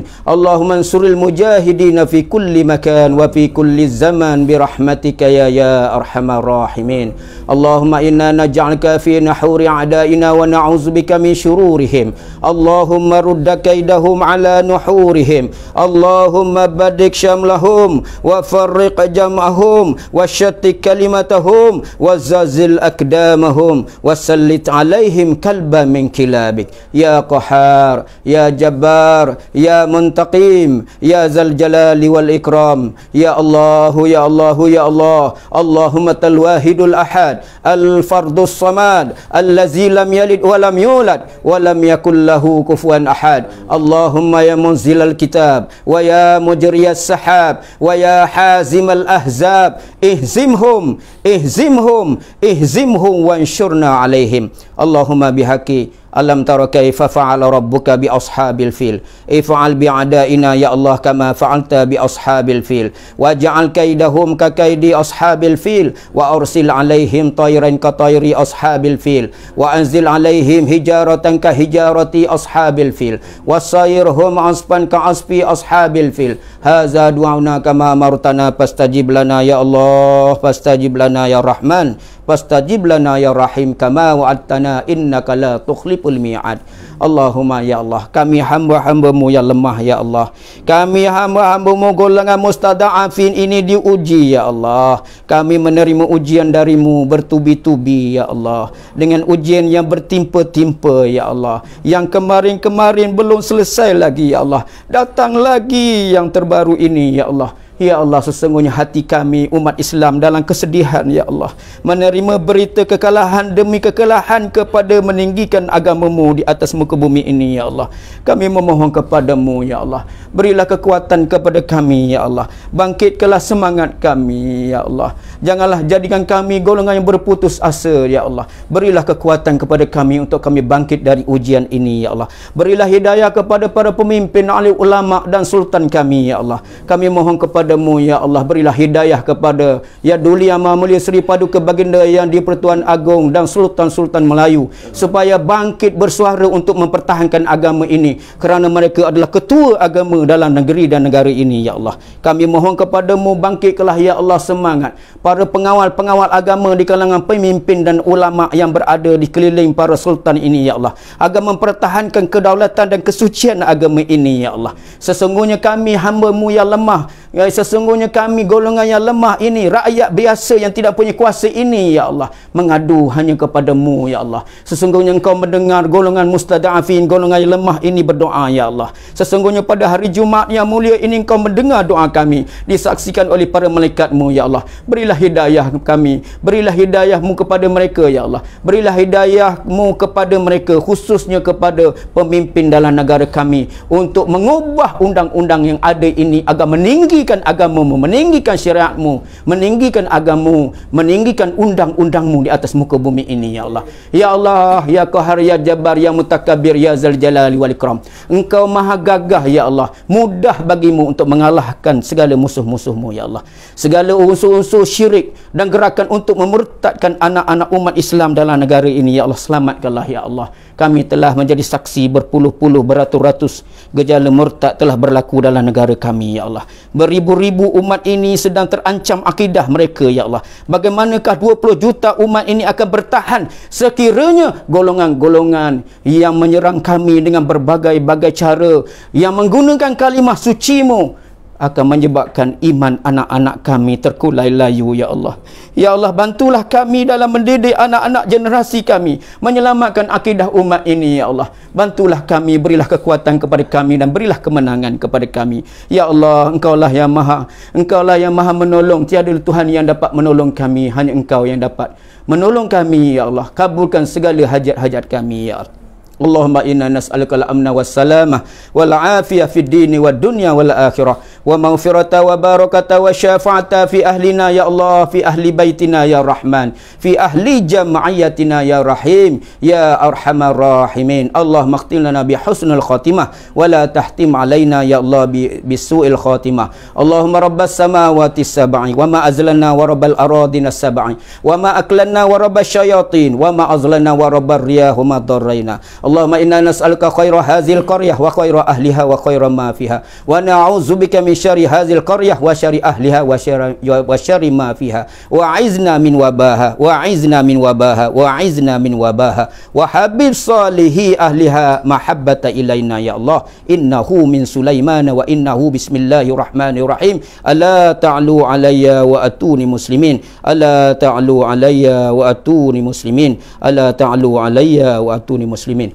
اللهم انصر المجاهدين في كل مكان وفي كل زمان برحمتك يا يا أرحم الراحمين اللهم إنا نجعلك في نحور أعدائنا ونعوذ بك من شرورهم اللهم رد كيدهم على نحورهم اللهم بدك شملهم وفرق جمعهم وشت كلمتهم وزازل أقدامهم وسلت عليهم كلبا من كلابك يا قحار يا جبار يا منتقم Rahim Ya Zal Jalali Wal Ikram Ya Allah, Ya Allah, Ya Allah Allahumma Tal Wahidul Ahad Al Fardus Samad Allazi Lam Yalid Walam Yulad Walam Yakullahu Kufuan Ahad Allahumma Ya Munzil Al Kitab Wa Ya Mujriya Sahab Wa Ya Hazim Al Ahzab Ihzimhum Ihzimhum Ihzimhum Wa anshurna Alayhim Allahumma Bihaki Alam tara kaifa fa'ala rabbuka bi ashabil fil. If'al bi adaina ya Allah kama fa'alta bi ashabil fil. Waj'al kaidahum ka kaidi ashabil fil wa arsil 'alaihim tayran ka tayri ashabil fil wa anzil 'alaihim hijaratan ka hijarati ashabil fil wasairhum aspan ka aspi ashabil fil. Hadza du'auna kama martana fastajib lana ya Allah fastajib lana ya Rahman. fastajib lana ya rahim kama wa'adtana innaka la tukhliful mi'ad Allahumma ya Allah kami hamba-hambamu yang lemah ya Allah kami hamba-hambamu golongan mustada'afin ini diuji ya Allah kami menerima ujian darimu bertubi-tubi ya Allah dengan ujian yang bertimpa-timpa ya Allah yang kemarin-kemarin belum selesai lagi ya Allah datang lagi yang terbaru ini ya Allah Ya Allah sesungguhnya hati kami umat Islam dalam kesedihan Ya Allah Menerima berita kekalahan demi kekalahan kepada meninggikan agamamu di atas muka bumi ini Ya Allah Kami memohon kepadamu Ya Allah Berilah kekuatan kepada kami Ya Allah Bangkitkanlah semangat kami Ya Allah Janganlah jadikan kami golongan yang berputus asa, Ya Allah. Berilah kekuatan kepada kami untuk kami bangkit dari ujian ini, Ya Allah. Berilah hidayah kepada para pemimpin alim ulama dan sultan kami, Ya Allah. Kami mohon kepadamu, Ya Allah. Berilah hidayah kepada Ya Duli Amal Mulia Seri Paduka Baginda yang di Pertuan Agong dan Sultan-Sultan Melayu. Supaya bangkit bersuara untuk mempertahankan agama ini. Kerana mereka adalah ketua agama dalam negeri dan negara ini, Ya Allah. Kami mohon kepadamu, bangkitlah, Ya Allah, semangat para pengawal-pengawal agama di kalangan pemimpin dan ulama yang berada di keliling para sultan ini ya Allah agar mempertahankan kedaulatan dan kesucian agama ini ya Allah sesungguhnya kami hamba-Mu yang lemah Ya, sesungguhnya kami golongan yang lemah ini, rakyat biasa yang tidak punya kuasa ini, Ya Allah. Mengadu hanya kepadamu, Ya Allah. Sesungguhnya engkau mendengar golongan mustada'afin, golongan yang lemah ini berdoa, Ya Allah. Sesungguhnya pada hari Jumaat yang mulia ini engkau mendengar doa kami. Disaksikan oleh para malaikatmu, Ya Allah. Berilah hidayah kami. Berilah hidayahmu kepada mereka, Ya Allah. Berilah hidayahmu kepada mereka, khususnya kepada pemimpin dalam negara kami. Untuk mengubah undang-undang yang ada ini agar meninggi meninggikan agamamu, meninggikan syariatmu, meninggikan agamamu, meninggikan undang-undangmu di atas muka bumi ini, Ya Allah. Ya Allah, Ya Qahar, Ya Jabbar, Ya Mutakabir, Ya Zal Jalali Wal Ikram. Engkau maha gagah, Ya Allah. Mudah bagimu untuk mengalahkan segala musuh-musuhmu, Ya Allah. Segala unsur-unsur syirik dan gerakan untuk memurtadkan anak-anak umat Islam dalam negara ini, Ya Allah. Selamatkanlah, Ya Allah. Kami telah menjadi saksi berpuluh-puluh beratus-ratus gejala murtad telah berlaku dalam negara kami, Ya Allah. Beri beribu-ribu umat ini sedang terancam akidah mereka, Ya Allah. Bagaimanakah 20 juta umat ini akan bertahan sekiranya golongan-golongan yang menyerang kami dengan berbagai-bagai cara yang menggunakan kalimah sucimu akan menyebabkan iman anak-anak kami terkulai layu ya Allah. Ya Allah bantulah kami dalam mendidik anak-anak generasi kami menyelamatkan akidah umat ini ya Allah. Bantulah kami berilah kekuatan kepada kami dan berilah kemenangan kepada kami. Ya Allah engkaulah yang maha engkaulah yang maha menolong tiada Tuhan yang dapat menolong kami hanya engkau yang dapat menolong kami ya Allah. Kabulkan segala hajat-hajat kami ya Allah. اللهم إنا نسألك الأمن والسلامة والعافية في الدين والدنيا والآخرة ومغفرة وبركة وشفاعة في أهلنا يا الله في أهل بيتنا يا رحمن في أهل جمعيتنا يا رحيم يا أرحم الراحمين اللهم اختم لنا بحسن الخاتمة ولا تحتم علينا يا الله بسوء الخاتمة اللهم رب السماوات السبع وما أزلنا ورب الأراضين السبع وما أكلنا ورب الشياطين وما أزلنا ورب الرياح وما ضرينا اللهم إنا نسألك خير هذه القرية وخير أهلها وخير ما فيها ونعوذ بك من شر هذه القرية وشر أهلها وشر, وشر ما فيها وعزنا من وباها وعزنا من وباها وعزنا من وباها وحبب صالح أهلها محبة إلينا يا الله إنه من سليمان وإنه بسم الله الرحمن الرحيم ألا تعلو علي وأتوني مسلمين ألا تعلو علي وأتوني مسلمين ألا تعلو علي وأتوني مسلمين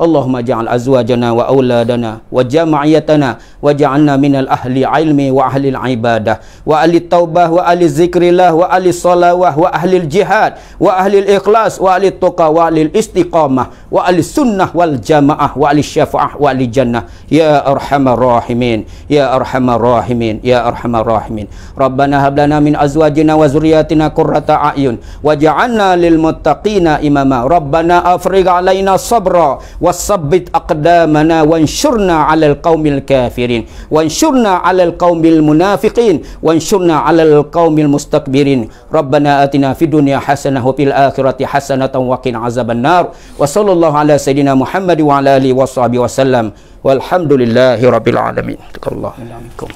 اللهم اجعل أزواجنا وأولادنا وجمعيتنا واجعلنا من الأهل علم وأهل العبادة وأهل التوبة وأهل الذكر الله وأهل الصلاة وأهل الجهاد وأهل الإخلاص وأهل التقى وأهل الاستقامة وأهل السنة والجماعة وأهل الشفاعة وأهل الجنة يا أرحم الراحمين يا أرحم الراحمين يا أرحم الراحمين ربنا هب لنا من أزواجنا وذرياتنا قرة أعين واجعلنا للمتقين إماما ربنا أفرغ علينا صبرا wasabbit aqdamana wanshurna 'alal qaumil kafirin wanshurna 'alal qaumil munafiqin wanshurna 'alal qaumil mustakbirin rabbana atina fid dunya hasanah wa fil akhirati hasanah wa qina azaban nar wa sallallahu 'ala sayidina muhammad wa 'ala alihi washabihi wasallam walhamdulillahi rabbil alamin takallahu alaikum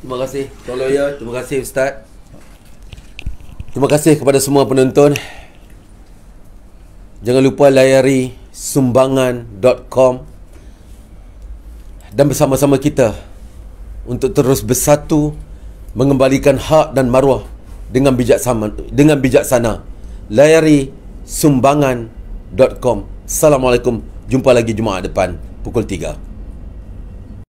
Terima kasih Tuan Loya Terima kasih Ustaz Terima kasih kepada semua penonton Jangan lupa layari sumbangan.com dan bersama-sama kita untuk terus bersatu mengembalikan hak dan maruah dengan bijaksana dengan bijaksana. Layari sumbangan.com. Assalamualaikum. Jumpa lagi Jumaat depan pukul 3.